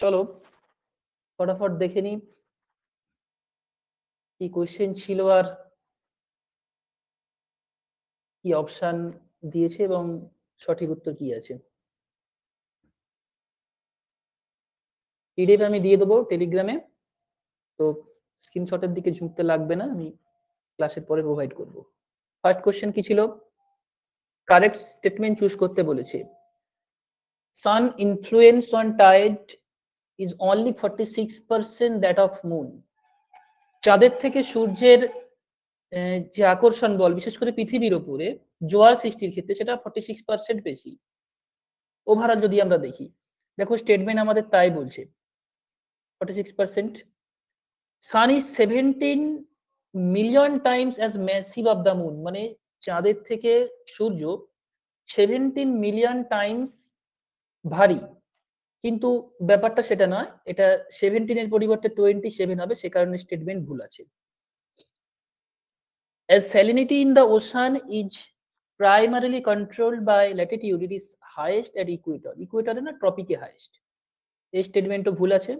চলো ফটাফট দেখে নি কি কোয়েশ্চেন ছিল আর কি অপশান দিয়েছে এবং সঠিক উত্তর কি আছে পিডিএফ আমি দিয়ে দেবো টেলিগ্রামে তো স্ক্রিনশটের দিকে ঝুঁকতে লাগবে না আমি ক্লাসের পরে প্রোভাইড করব ফার্স্ট কোশ্চেন কি ছিল কারেক্ট স্টেটমেন্ট চুজ করতে বলেছে sun influence on tide is only is six percent that of moon চাঁদের থেকে সূর্যের যে আকর্ষণ বল বিশেষ করে পৃথিবীর উপরে জোয়ার সৃষ্টির ক্ষেত্রে সেটা ফর্টি সিক্স পার্সেন্ট বেশি ওভারঅল যদি আমরা দেখি দেখো স্টেটমেন্ট আমাদের তাই বলছে forty six percent sun is seventeen million times as massive of the moon মানে চাঁদের থেকে সূর্য সেভেন্টিন মিলিয়ন টাইমস ভারী কিন্তু ব্যাপারটা সেটা নয় এটা সেভেন্টিনের পরিবর্তে টোয়েন্টি সেভেন হবে সে কারণে স্টেটমেন্ট ভুল আছে As salinity in the ocean is primarily controlled by latitude, it is highest at equator. Equator না ট্রপিকে হাইয়েস্ট এই স্টেটমেন্টও ভুল আছে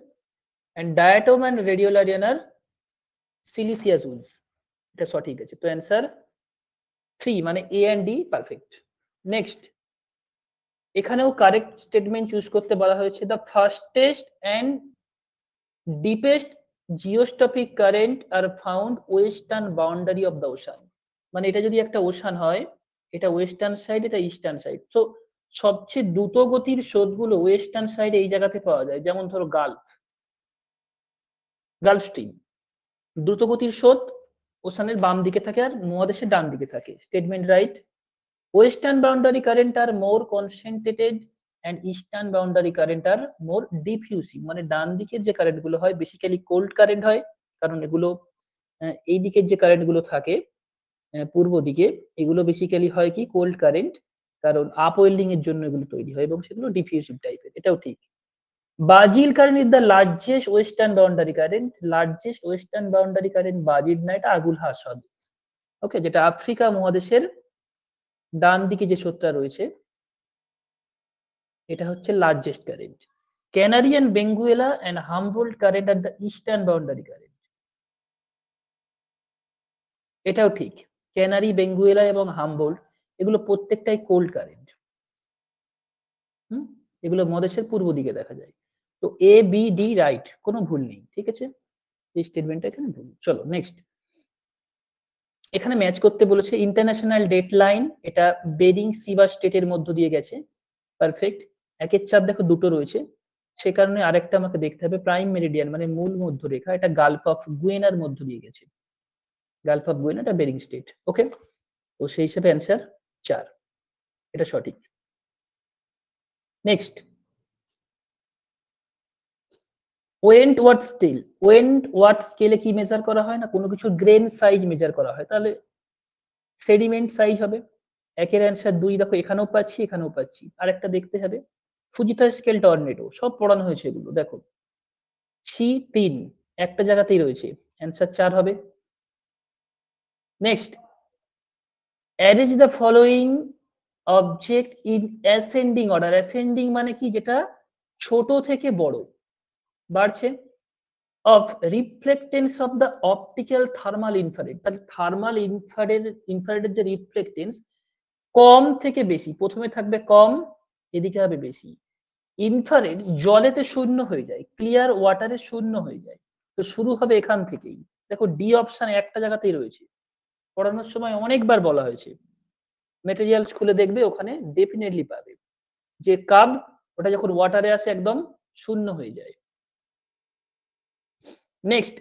অ্যান্ড ডায়াটোম অ্যান্ড রেডিওলারিয়ান আর সিলিসিয়াস এটা সঠিক আছে তো অ্যান্সার থ্রি মানে A and D perfect next এখানেও কারেক্ট স্টেটমেন্ট চুজ করতে বলা হয়েছে the fastest and deepest geostrophic current are found western boundary of the ocean মানে এটা যদি একটা ওশান হয় এটা ওয়েস্টার্ন সাইড এটা ইস্টার্ন সাইড সো সবচেয়ে দ্রুত গতির স্রোতগুলো ওয়েস্টার্ন সাইডে এই জায়গাতে পাওয়া যায় যেমন ধরো গালফ গালফ স্ট্রিম দ্রুতগতির স্রোত ওশানের বাম দিকে থাকে আর মহাদেশের ডান দিকে থাকে statement right western boundary current are more concentrated and eastern boundary current are more diffusive মানে ডান দিকের যে কারেন্ট গুলো হয় বেসিক্যালি কোল্ড কারেন্ট হয় কারণ এগুলো এই দিকের যে কারেন্ট গুলো থাকে পূর্ব দিকে এগুলো বেসিক্যালি হয় কি কোল্ড কারেন্ট কারণ আপ ওয়েল্ডিং এর জন্য এগুলো তৈরি হয় এবং সেগুলো ডিফিউসিভ টাইপের এটাও ঠিক Brazil current is the largest western boundary current largest western boundary current Brazil না এটা আগুল হাসদ ওকে যেটা আফ্রিকা মহাদেশের ডান দিকে যে স্রোতটা রয়েছে এটা হচ্ছে largest current Canarian Benguela and Humboldt current are the eastern boundary current এটাও ঠিক ক্যানারি বেঙ্গুয়েলা এবং হামবোল্ড এগুলো প্রত্যেকটাই কোল্ড কারেন্ট হুম এগুলো মদেশের পূর্ব দিকে দেখা যায় তো এ বি ডি রাইট কোনো ভুল নেই ঠিক আছে এই স্টেটমেন্টটা এখানে ভুল চলো নেক্সট এখানে ম্যাচ করতে বলেছে ইন্টারন্যাশনাল ডেট লাইন এটা বেরিং সিবা স্টেটের মধ্য দিয়ে গেছে পারফেক্ট একের চাপ দেখো দুটো রয়েছে সে কারণে আরেকটা আমাকে দেখতে হবে প্রাইম মেরিডিয়ান মানে মূল মধ্যরেখা এটা গালফ অফ গুয়েনার মধ্য দিয়ে গেছে গালফ অফ গুয়েনা এটা বেরিং স্টেট ওকে তো সেই হিসেবে অ্যান্সার চার এটা সঠিক next Wentworth scale Wentworth স্কেলে কি মেজার করা হয় না কোনো কিছু গ্রেন সাইজ মেজার করা হয় তাহলে সেডিমেন্ট সাইজ হবে একের অ্যান্সার দুই দেখো এখানেও পাচ্ছি এখানেও পাচ্ছি আরেকটা দেখতে হবে ফুজিতা স্কেল টর্নেটো সব পড়ানো হয়েছে এগুলো দেখো সি তিন একটা জায়গাতেই রয়েছে অ্যান্সার চার হবে next arrange the following object in ascending order ascending মানে কি যেটা ছোট থেকে বড় বাড়ছে of reflectance of the optical thermal infrared তাহলে থার্মাল ইনফ্রারেড ইনফ্রারেডের যে রিফ্লেকটেন্স কম থেকে বেশি প্রথমে থাকবে কম এদিকে হবে বেশি ইনফ্রারেড জলেতে শূন্য হয়ে যায় ক্লিয়ার ওয়াটারে শূন্য হয়ে যায় তো শুরু হবে এখান থেকেই দেখো ডি অপশন একটা জায়গাতেই রয়েছে পড়ানোর সময় অনেকবার বলা হয়েছে মেটেরিয়াল খুলে দেখবে ওখানে ডেফিনেটলি পাবে যে কাব ওটা যখন ওয়াটারে আসে একদম শূন্য হয়ে যায় Next,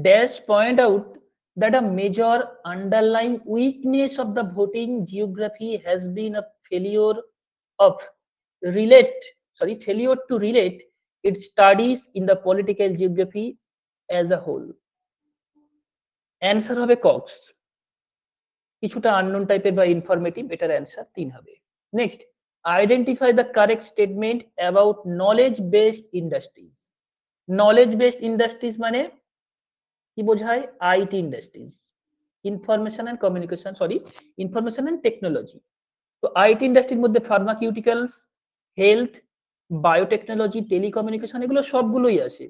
Dash point out that a major underlying weakness of the voting geography has been a failure of relate, sorry, failure to relate its studies in the political geography as a whole. Answer হবে কক্স কিছুটা unknown টাইপের বা informative এটার answer তিন হবে Next, identify the correct statement about knowledge-based industries. Knowledge based industries মানে কি বোঝায় IT industries information and communication sorry information and technology তো আইটি ইন্ডাস্ট্রির মধ্যে ফার্মাকিউটিক্যালস হেলথ বায়োটেকনোলজি টেলিকমিউনিকেশন এগুলো সবগুলোই আছে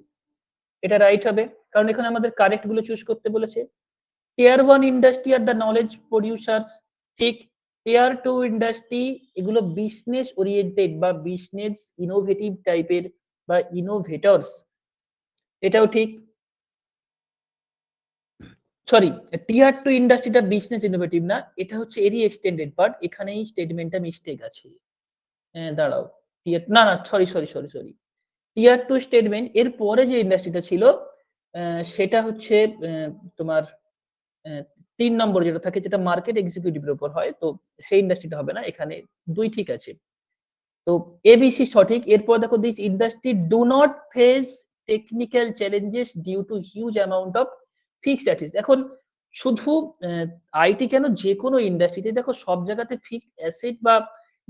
এটা রাইট হবে কারণ এখানে আমাদের কারেক্ট গুলো চুজ করতে বলেছে টিয়ার ওয়ান ইন্ডাস্ট্রি আর দ্য নলেজ প্রডিউসার্স ঠিক টিয়ার টু ইন্ডাস্ট্রি এগুলো বিজনেস ওরিয়েন্টেড বা বিজনেস ইনোভেটিভ টাইপের বা ইনোভেটরস এটাও ঠিক সরি টিয়ার টু ইন্ডাস্ট্রিটা বিজনেস ইনোভেটিভ না এটা হচ্ছে এরই এক্সটেন্ডেড পার্ট এখানেই স্টেটমেন্টটা মিস্টেক আছে হ্যাঁ দাঁড়াও টিয়ার না না sorry sorry sorry sorry tier two statement এর পরে যে ইন্ডাস্ট্রিটা ছিল সেটা হচ্ছে তোমার তিন নম্বর যেটা থাকে যেটা মার্কেট এক্সিকিউটিভের উপর হয় তো সেই ইন্ডাস্ট্রিটা হবে না এখানে দুই ঠিক আছে তো এবিসি সঠিক এরপর দেখো this industry do not face technical challenges due to huge amount of fix assets এখন শুধু আইটি কেন যে কোনো ইন্ডাস্ট্রিতে দেখো সব জায়গাতে ফিক্সড অ্যাসেট বা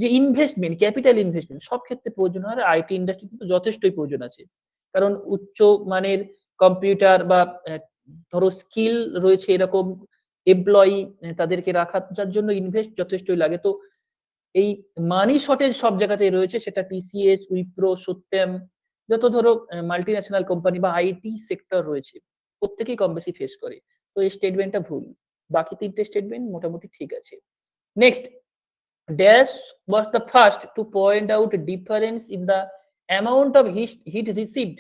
যে ইনভেস্টমেন্ট ক্যাপিটাল ইনভেস্টমেন্ট সব ক্ষেত্রে প্রয়োজন হয় আইটি ইন্ডাস্ট্রিতে তো যথেষ্টই প্রয়োজন আছে কারণ উচ্চ মানের কম্পিউটার বা ধরো স্কিল রয়েছে এরকম এমপ্লয়ি তাদেরকে রাখা যার জন্য ইনভেস্ট যথেষ্টই লাগে তো এই মানি শর্টেজ সব জায়গাতে রয়েছে সেটা টিসিএস উইপ্রো সত্যম যত ধরো মাল্টি ন্যাশনাল কোম্পানি বা আইটি সেক্টর রয়েছে প্রত্যেকেই কম বেশি ফেস করে তো এই স্টেটমেন্টটা ভুল বাকি তিনটে স্টেটমেন্ট মোটামুটি ঠিক আছে next dash was the first to point out difference in the amount of heat heat received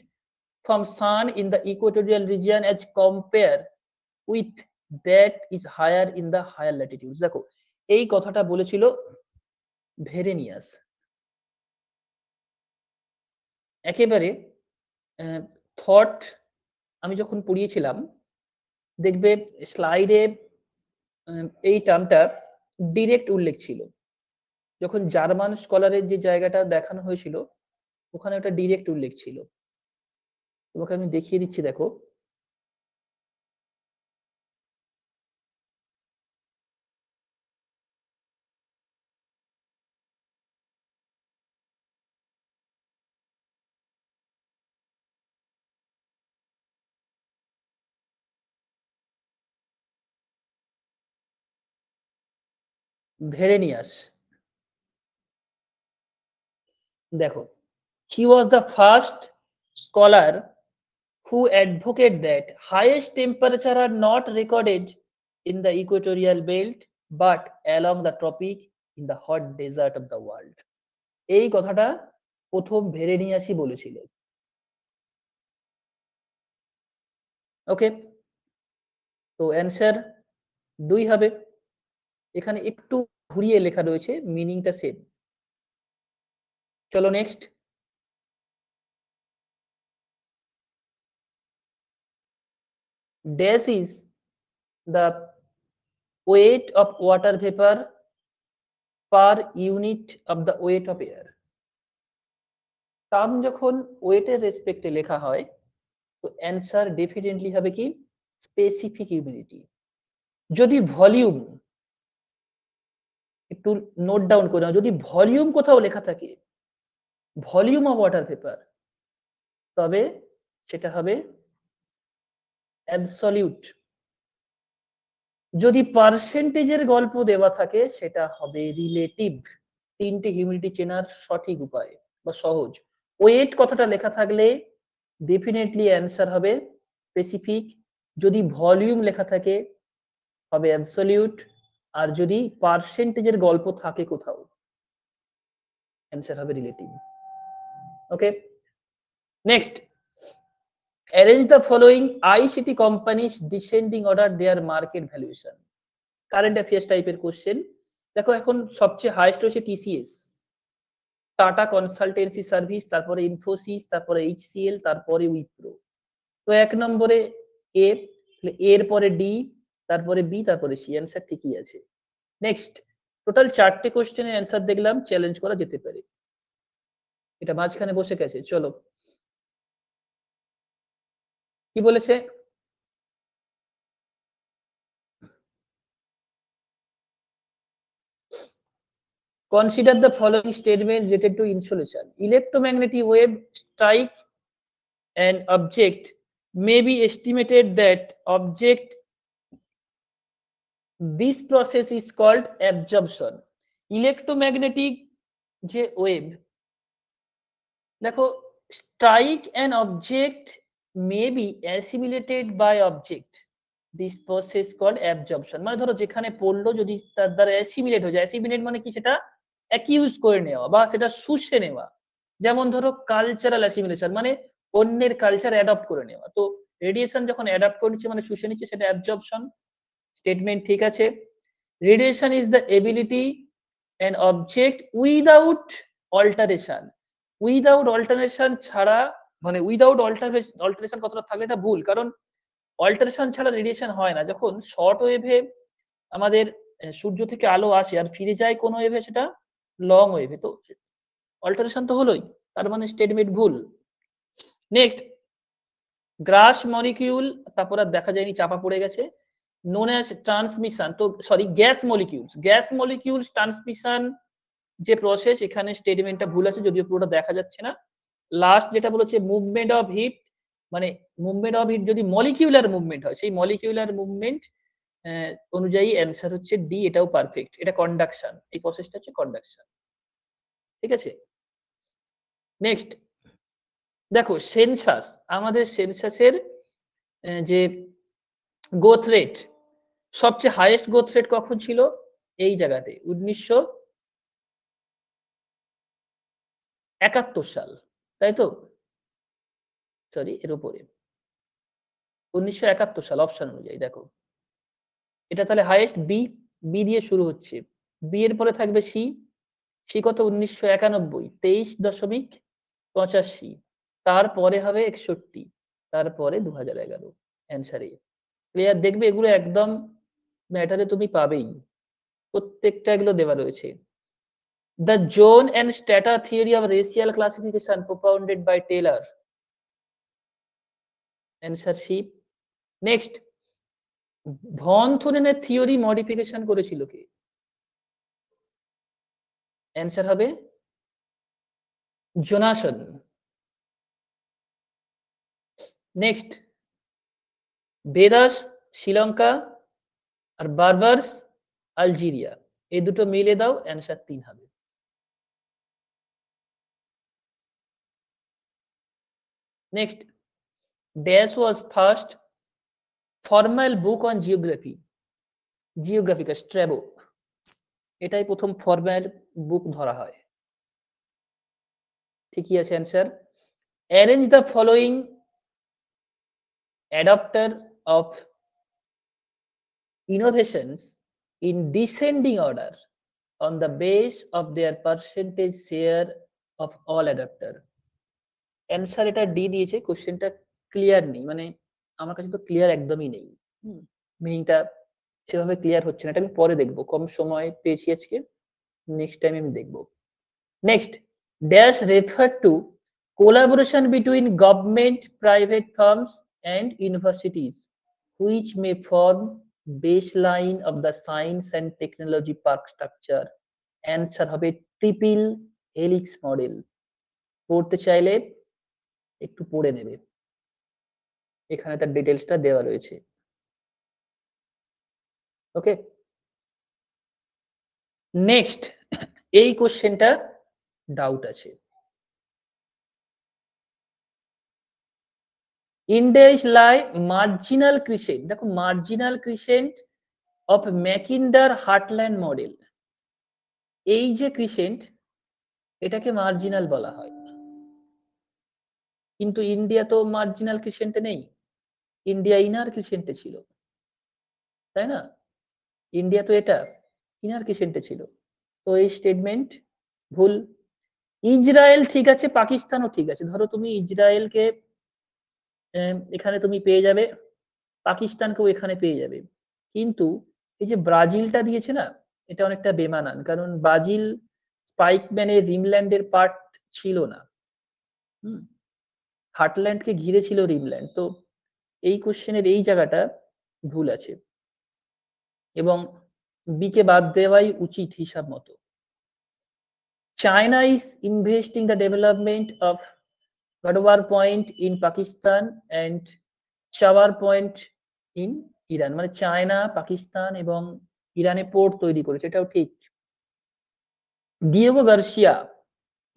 from sun in the equatorial region as compare with that is higher in the higher latitude দেখো এই কথাটা বলেছিল ভেরেনিয়াস একেবারে thought আমি যখন পড়িয়েছিলাম দেখবে স্লাইডে এই টার্মটা ডিরেক্ট উল্লেখ ছিল যখন জার্মান স্কলারের যে জায়গাটা দেখানো হয়েছিল ওখানে ওটা ডিরেক্ট উল্লেখ ছিল তোমাকে আমি দেখিয়ে দিচ্ছি দেখো ভেরেনিয়াস দেখো she was the first scholar who advocated that highest temperature are not recorded in the equatorial belt but along the tropic in the hot desert of the world এই কথাটা প্রথম ভেরেনিয়াসই বলেছিল ওকে তো অ্যানসার দুই হবে এখানে একটু ঘুরিয়ে লেখা রয়েছে মিনিংটা সেম চলো next dash is the weight of water vapour per unit of the weight of air term যখন ওয়েটের রেসপেক্টে লেখা হয় তো অ্যান্সার ডেফিনেটলি হবে কি স্পেসিফিক ইউনিটি যদি ভলিউম একটু নোট ডাউন করে নাও যদি ভলিউম কোথাও লেখা থাকে ভলিউম অফ ওয়াটার পেপার তবে সেটা হবে অ্যাবসলিউট যদি পার্সেন্টেজের গল্প দেওয়া থাকে সেটা হবে রিলেটিভ তিনটে হিউমিডিটি চেনার সঠিক উপায় বা সহজ ওয়েট কথাটা লেখা থাকলে ডেফিনেটলি অ্যান্সার হবে স্পেসিফিক যদি ভলিউম লেখা থাকে হবে অ্যাবসলিউট আর যদি পার্সেন্টেজের গল্প থাকে কোথাও অ্যান্সার হবে relative okay next arrange the following ICT companies descending order their market valuation current affairs টাইপের কোশ্চেন দেখো এখন সবচেয়ে হাইস্ট হচ্ছে টিসিএস টাটা কনসালটেন্সি সার্ভিস তারপরে ইনফোসিস তারপরে এইচসিএল তারপরে উইপ্রো তো এক নম্বরে এ এরপরে ডি তারপরে বি তারপরে সি অ্যান্সার ঠিকই আছে নেক্সট টোটাল চারটে কোশ্চেনের অ্যান্সার দেখলাম চ্যালেঞ্জ করা যেতে পারে এটা মাঝখানে বসে গেছে চলো কি বলেছে consider the following statement related to insulation electromagnetic wave strike and object may be estimated that object this process is called absorption electromagnetic যে ওয়েভ দেখো strike an object may be assimilated by object this process called absorption মানে ধরো যেখানে পড়লো যদি তার দ্বারা assimilate হয়ে যায় অ্যাসিমিলেট মানে কি সেটা অ্যাকিউজ করে নেওয়া বা সেটা শুষে নেওয়া যেমন ধরো কালচারাল অ্যাসিমিলেশন মানে অন্যের কালচার অ্যাডাপ্ট করে নেওয়া তো রেডিয়েশন যখন অ্যাডাপ্ট করে নিচ্ছে মানে শুষে নিচ্ছে সেটা অ্যাবজর্পশন স্টেটমেন্ট ঠিক আছে radiation is the ability and object without alteration without alteration ছাড়া মানে উইদাউট অল্টারেশন অল্টারেশন কতটা থাকলে এটা ভুল কারণ অল্টারেশন ছাড়া রেডিয়েশন হয় না যখন শর্ট ওয়েভে আমাদের সূর্য থেকে আলো আসে আর ফিরে যায় কোন ওয়েভে সেটা লং ওয়েভে তো অল্টারেশন তো হলোই তার মানে স্টেটমেন্ট ভুল নেক্সট গ্রাস মলিকিউল তারপর আর দেখা যায়নি চাপা পড়ে গেছে known as transmission তো sorry gas molecules gas molecules transmission যে প্রসেস এখানে স্টেটমেন্টটা ভুল আছে যদিও পুরোটা দেখা যাচ্ছে না লাস্ট যেটা বলেছে মুভমেন্ট অফ হিট মানে মুভমেন্ট অফ হিট যদি মলিকিউলার মুভমেন্ট হয় সেই মলিকিউলার মুভমেন্ট অনুযায়ী অ্যান্সার হচ্ছে ডি এটাও পারফেক্ট এটা কন্ডাকশন এই প্রসেসটা হচ্ছে কন্ডাকশন ঠিক আছে নেক্সট দেখো সেন্সাস আমাদের সেন্সাসের যে গ্রোথ রেট সবচেয়ে হাইয়েস্ট গ্রোথ রেট কখন ছিল এই জায়গাতে উনিশশো একাত্তর সাল তাই তো সরি এর উপরে উনিশশো একাত্তর সাল অপশন অনুযায়ী দেখো এটা তাহলে হাইয়েস্ট বি বি দিয়ে শুরু হচ্ছে বি এর পরে থাকবে সি সি কত উনিশশো একানব্বই তেইশ দশমিক পঁচাশি তারপরে হবে একষট্টি তারপরে দু হাজার এগারো অ্যান্সার এ ক্লিয়ার দেখবে এগুলো একদম ম্যাটারে তুমি পাবেই প্রত্যেকটা এগুলো দেওয়া রয়েছে the zone and strata theory of racial classification propounded by Taylor answer শিপ নেক্সট ভন থুরেনের থিওরি মডিফিকেশন করেছিল কে অ্যান্সার হবে জোনাসন নেক্সট বেদাস শ্রীলঙ্কা আর বারবার্স আলজেরিয়া এই দুটো মিলে দাও অ্যান্সার তিন হবে next dash was first formal book on geography Geographica Strabo এটাই প্রথম ফর্মাল বুক ধরা হয় ঠিকই আছে answer arrange the following adapter of innovations in descending order on the base of their percentage share of all adapter answer এটা D দিয়েছে কোশ্চেনটা clear নেই মানে আমার কাছে তো ক্লিয়ার একদমই নেই মিনিংটা সেভাবে ক্লিয়ার হচ্ছে না এটা আমি পরে দেখবো কম সময় পেয়েছি আজকে নেক্সট টাইম আমি দেখবো next dash refer to collaboration between government private firms and universities which may form baseline of the science and technology park structure answer হবে ট্রিপল হেলিক্স মডেল পড়তে চাইলে একটু পড়ে নেবে এখানে তার ডিটেলসটা দেওয়া রয়েছে ওকে নেক্সট এই কোশ্চেনটা ডাউট আছে ইন্ডেজ লাই মার্জিনাল ক্রিসেন্ট দেখো marginal crescent of Mackinder heartland model এই যে ক্রিসেন্ট এটাকে মার্জিনাল বলা হয় কিন্তু ইন্ডিয়া তো মার্জিনাল ক্রিসেন্টে নেই ইন্ডিয়া ইনার ক্রিসেন্টে ছিল তাই না ইন্ডিয়া তো এটা ইনার ক্রিসেন্টে ছিল তো এই স্টেটমেন্ট ভুল ইসরায়েল ঠিক আছে পাকিস্তানও ঠিক আছে ধরো তুমি ইসরায়েলকে এখানে তুমি পেয়ে যাবে পাকিস্তানকেও এখানে পেয়ে যাবে কিন্তু এই যে ব্রাজিলটা দিয়েছে না এটা অনেকটা বেমানান কারণ ব্রাজিল স্পাইকম্যানের রিমল্যান্ডের পার্ট ছিল না হুম হার্টল্যান্ডকে ঘিরে ছিল রিমল্যান্ড তো এই কোশ্চেনের এই জায়গাটা ভুল আছে এবং বিকে বাদ দেওয়াই উচিত হিসাব মতো China is investing the development of Gwadar point in Pakistan and Chabahar point in Iran মানে চায়না পাকিস্তান এবং ইরানে পোর্ট তৈরি করেছে এটাও ঠিক Diego Garcia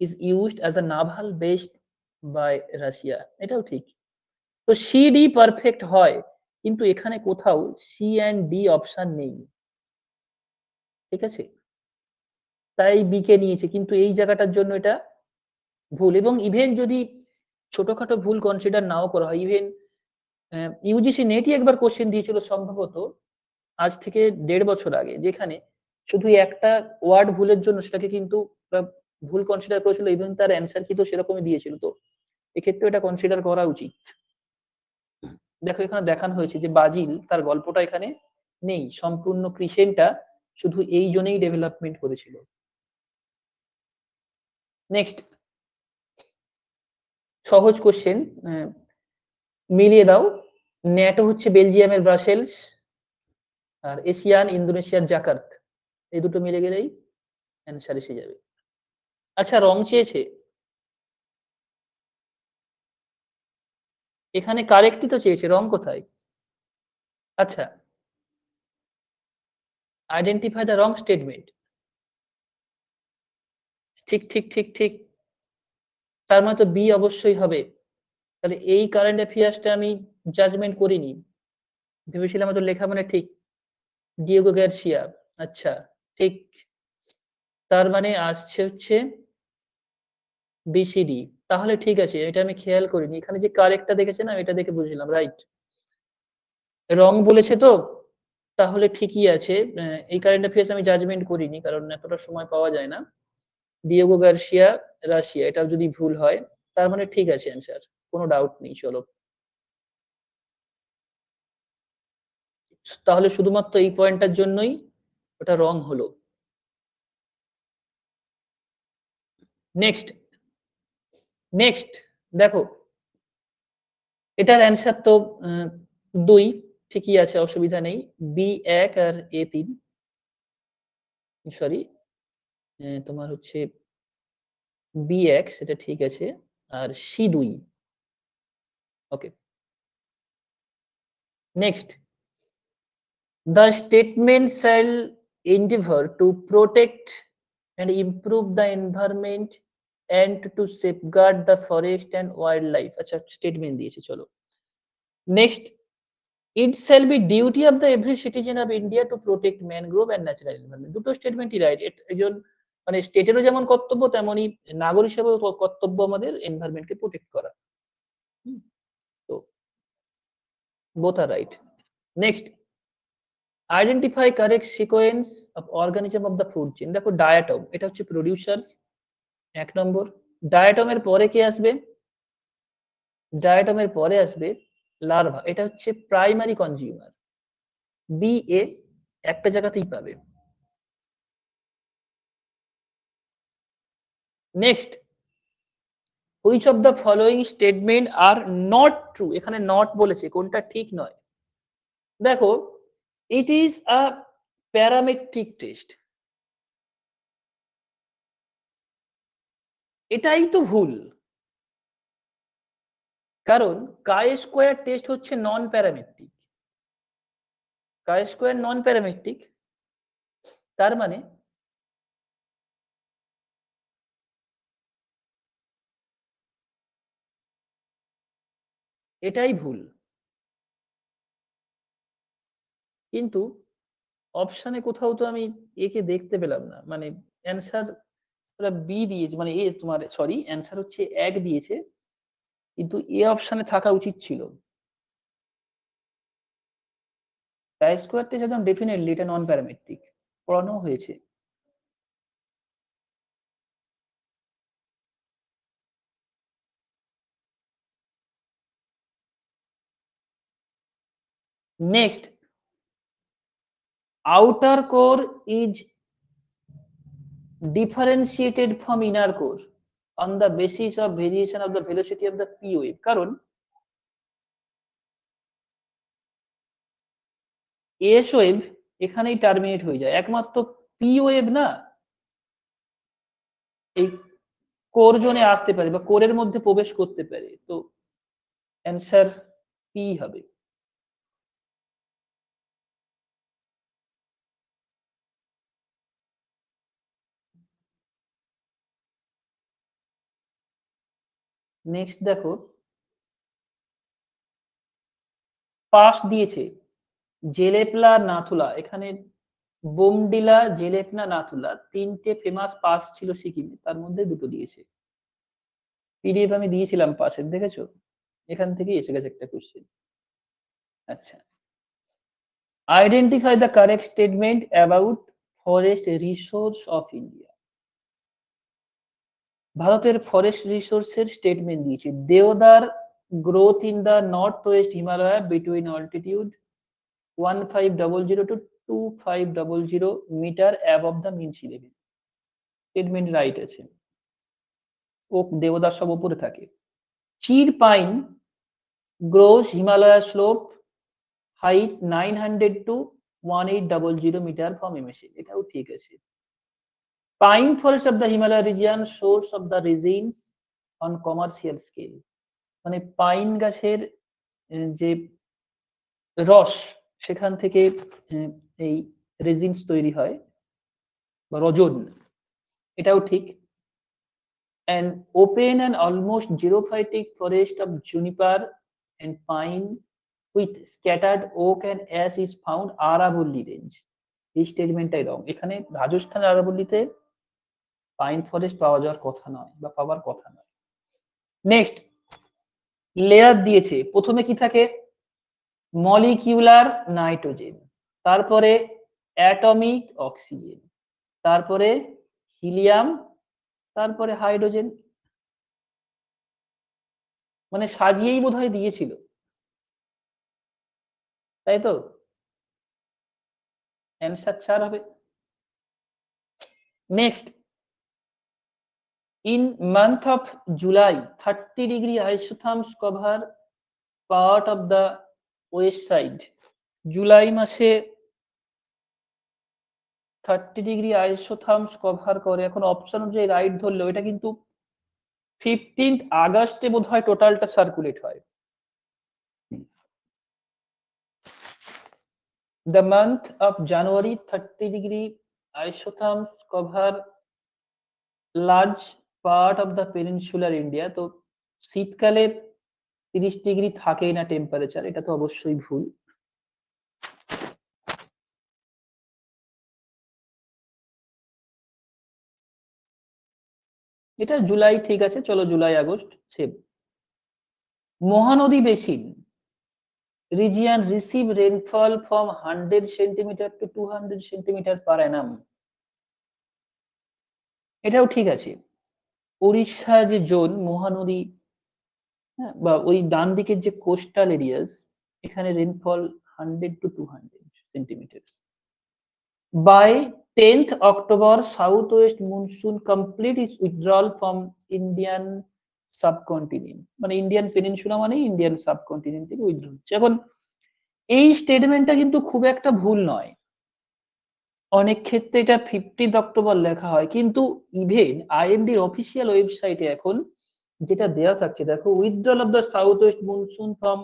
is used as a naval best by Russia এটাও ঠিক তো সি ডি পারফেক্ট হয় কিন্তু এখানে কোথাও সি অ্যান্ড ডি অপশন নেই ঠিক আছে তাই বি কে নিয়েছে কিন্তু এই জায়গাটার জন্য এটা ভুল এবং ইভেন যদি ছোটখাটো ভুল কনসিডার নাও করা হয় ইভেন ইউজিসি নেটই একবার কোশ্চেন দিয়েছিল সম্ভবত আজ থেকে দেড় বছর আগে যেখানে শুধু একটা ওয়ার্ড ভুলের জন্য সেটাকে কিন্তু ভুল কনসিডার করেছিল ইভেন তার অ্যান্সার কিন্তু সেরকমই দিয়েছিল তো এক্ষেত্রে এটা কনসিডার করা উচিত দেখো এখানে দেখানো হয়েছে যে বাজিল তার গল্পটা এখানে নেই সম্পূর্ণ ক্রিসেন্টটা শুধু এই জন্যই ডেভেলপমেন্ট করেছিল নেক্সট সহজ কোশ্চেন মিলিয়ে দাও ন্যাটো হচ্ছে বেলজিয়ামের ব্রাসেলস আর এশিয়ান ইন্দোনেশিয়ার জাকার্ত এই দুটো মিলে গেলেই অ্যান্সার এসে যাবে আচ্ছা রং চেয়েছে এখানে কারেক্টই তো চেয়েছে রং কোথায় আচ্ছা আইডেন্টিফাই দ্য রং স্টেটমেন্ট ঠিক ঠিক ঠিক ঠিক তার মানে তো বি অবশ্যই হবে তাহলে এই কারেন্ট অ্যাফেয়ার্সটা আমি জাজমেন্ট করিনি ভেবেছিলাম হয়তো লেখা মানে ঠিক ডিওগো গ্যারসিয়া আচ্ছা ঠিক তার মানে আসছে হচ্ছে বিসিডি তাহলে ঠিক আছে এটা আমি খেয়াল করিনি এখানে যে কারেক্টটা দেখেছে না এটা দেখে বুঝলাম রাইট রং বলেছে তো তাহলে ঠিকই আছে এই কারেন্ট অ্যাফেয়ার্স আমি জাজমেন্ট করিনি কারণ এতটা সময় পাওয়া যায় না দিয়েগো গার্সিয়া রাশিয়া এটাও যদি ভুল হয় তার মানে ঠিক আছে অ্যান্সার কোনো ডাউট নেই চলো তাহলে শুধুমাত্র এই পয়েন্টটার জন্যই ওটা রং হলো নেক্সট নেক্সট দেখো এটার অ্যান্সার তো দুই ঠিকই আছে অসুবিধা নেই বি এক আর এ তিন সরি তোমার হচ্ছে বি এক সেটা ঠিক আছে আর সি দুই okay next the statement shall to protect and improve the environment and to safeguard the forest and wildlife আচ্ছা স্টেটমেন্ট দিয়েছে চলো next it shall be duty of the every citizen of India to protect mangrove and natural environment দুটো স্টেটমেন্টই right একজন মানে স্টেটেরও যেমন কর্তব্য তেমনি নাগর হিসেবেও কর্তব্য আমাদের এনভায়রনমেন্টকে প্রোটেক্ট করা তো বোথ আর right next identify correct sequence of organism of the food chain দেখো ডায়াটম এটা হচ্ছে প্রডিউসার এক নম্বর ডায়াটমের পরে কে আসবে ডায়াটমের পরে আসবে লার্ভা এটা হচ্ছে প্রাইমারি কনজিউমার বি এ একটা জায়গাতেই পাবে next which of the following statement are not true এখানে নট বলেছে কোনটা ঠিক নয় দেখো it is a parametric test এটাই তো ভুল কারণ কায় স্কোয়ার টেস্ট হচ্ছে non parametric chi square non parametric তার মানে এটাই ভুল কিন্তু অপশানে কোথাও তো আমি একে দেখতে পেলাম না মানে অ্যান্সার ওরা বি দিয়েছে মানে এ তোমার সরি অ্যান্সার হচ্ছে এক দিয়েছে কিন্তু এ অপশানে থাকা উচিত ছিল টাই স্কোয়ারটি একদম ডেফিনেটলি এটা নন প্যারামেট্রিক পড়ানো হয়েছে next outer core is differentiated from inner core on the basis of variation of the velocity of the p wave কারণ এস ওয়েভ এখানেই টার্মিনেট হয়ে যায় একমাত্র পি ওয়েভ না এই কোর জোনে আসতে পারে বা কোরের মধ্যে প্রবেশ করতে পারে তো অ্যান্সার পি হবে নেক্সট দেখো পাস দিয়েছে জেলেপলা নাথুলা এখানে বোমডিলা জেলেপনা নাথুলা তিনটে ফেমাস পাস ছিল সিকিমে তার মধ্যে দুটো দিয়েছে পিডিএফ আমি দিয়েছিলাম পাশের দেখেছো এখান থেকে এসে গেছে একটা কোশ্চেন আচ্ছা identify the correct statement about forest resource of India ভারতের ফরেস্ট রিসোর্সের স্টেটমেন্ট দিয়েছে deodar growth in the north west Himalaya between altitude one five double zero two two five double zero meter above the mean sea level statement right আছে ও দেওদার সব উপরে থাকে chir pine grows Himalaya slope height nine hundred to one eight double zero meter from MSL এটাও ঠিক আছে pine forest of the Himalaya region source of the resins on commercial scale মানে pine গাছের যে রস সেখান থেকে এই রেজিনস তৈরি হয় বা রজন এটাও ঠিক and open and almost xerophytic forest of juniper and pine with scattered oak and ash is found আরাবল্লি রেঞ্জ এই স্টেটমেন্টটাই রং এখানে রাজস্থান আরাবল্লিতে পাইন ফরেস্ট পাওয়া যাওয়ার কথা নয় বা পাওয়ার কথা নয় নেক্সট লেয়ার দিয়েছে প্রথমে কি থাকে মলিকিউলার নাইট্রোজেন তারপরে অ্যাটমিক অক্সিজেন তারপরে হিলিয়াম তারপরে হাইড্রোজেন মানে সাজিয়েই বোধ হয় দিয়েছিল তাই তো অ্যান্সার চার হবে next in month of July thirty degree isotherms cover part of the west side July মাসে থার্টি ডিগ্রি আইসোথামস কভার করে এখন অপশন অনুযায়ী রাইট ধরলে ওইটা কিন্তু ফিফটিন্থ আগস্টে বোধ হয় টোটালটা সার্কুলেট হয় the month of January thirty degree isotherms cover large part of the peninsular India তো শীতকালে তিরিশ ডিগ্রি থাকেই না টেম্পারেচার এটা তো অবশ্যই ভুল এটা জুলাই ঠিক আছে চলো July August save Mahanadi basin region receive rainfall from hundred centimeter to two hundred centimeter per annum এটাও ঠিক আছে ওড়িশা যে জোন মহানদী হ্যাঁ, বা ওই ডান দিকের যে কোস্টাল এরিয়াস এখানে rainfall hundred to two hundred centimeter by tenth October south west monsoon complete its withdrawal from Indian subcontinent মানে ইন্ডিয়ান পেনিনসুলা মানে ইন্ডিয়ান সাবকন্টিনেন্ট থেকে উইথড্র হচ্ছে এখন এই স্টেটমেন্টটা কিন্তু খুব একটা ভুল নয় অনেক ক্ষেত্রে এটা ফিফটিন্থ অক্টোবর লেখা হয় কিন্তু ইভেন আইএমডি অফিসিয়াল ওয়েবসাইটে এখন যেটা দেওয়া থাকছে দেখো withdrawal of the south west monsoon from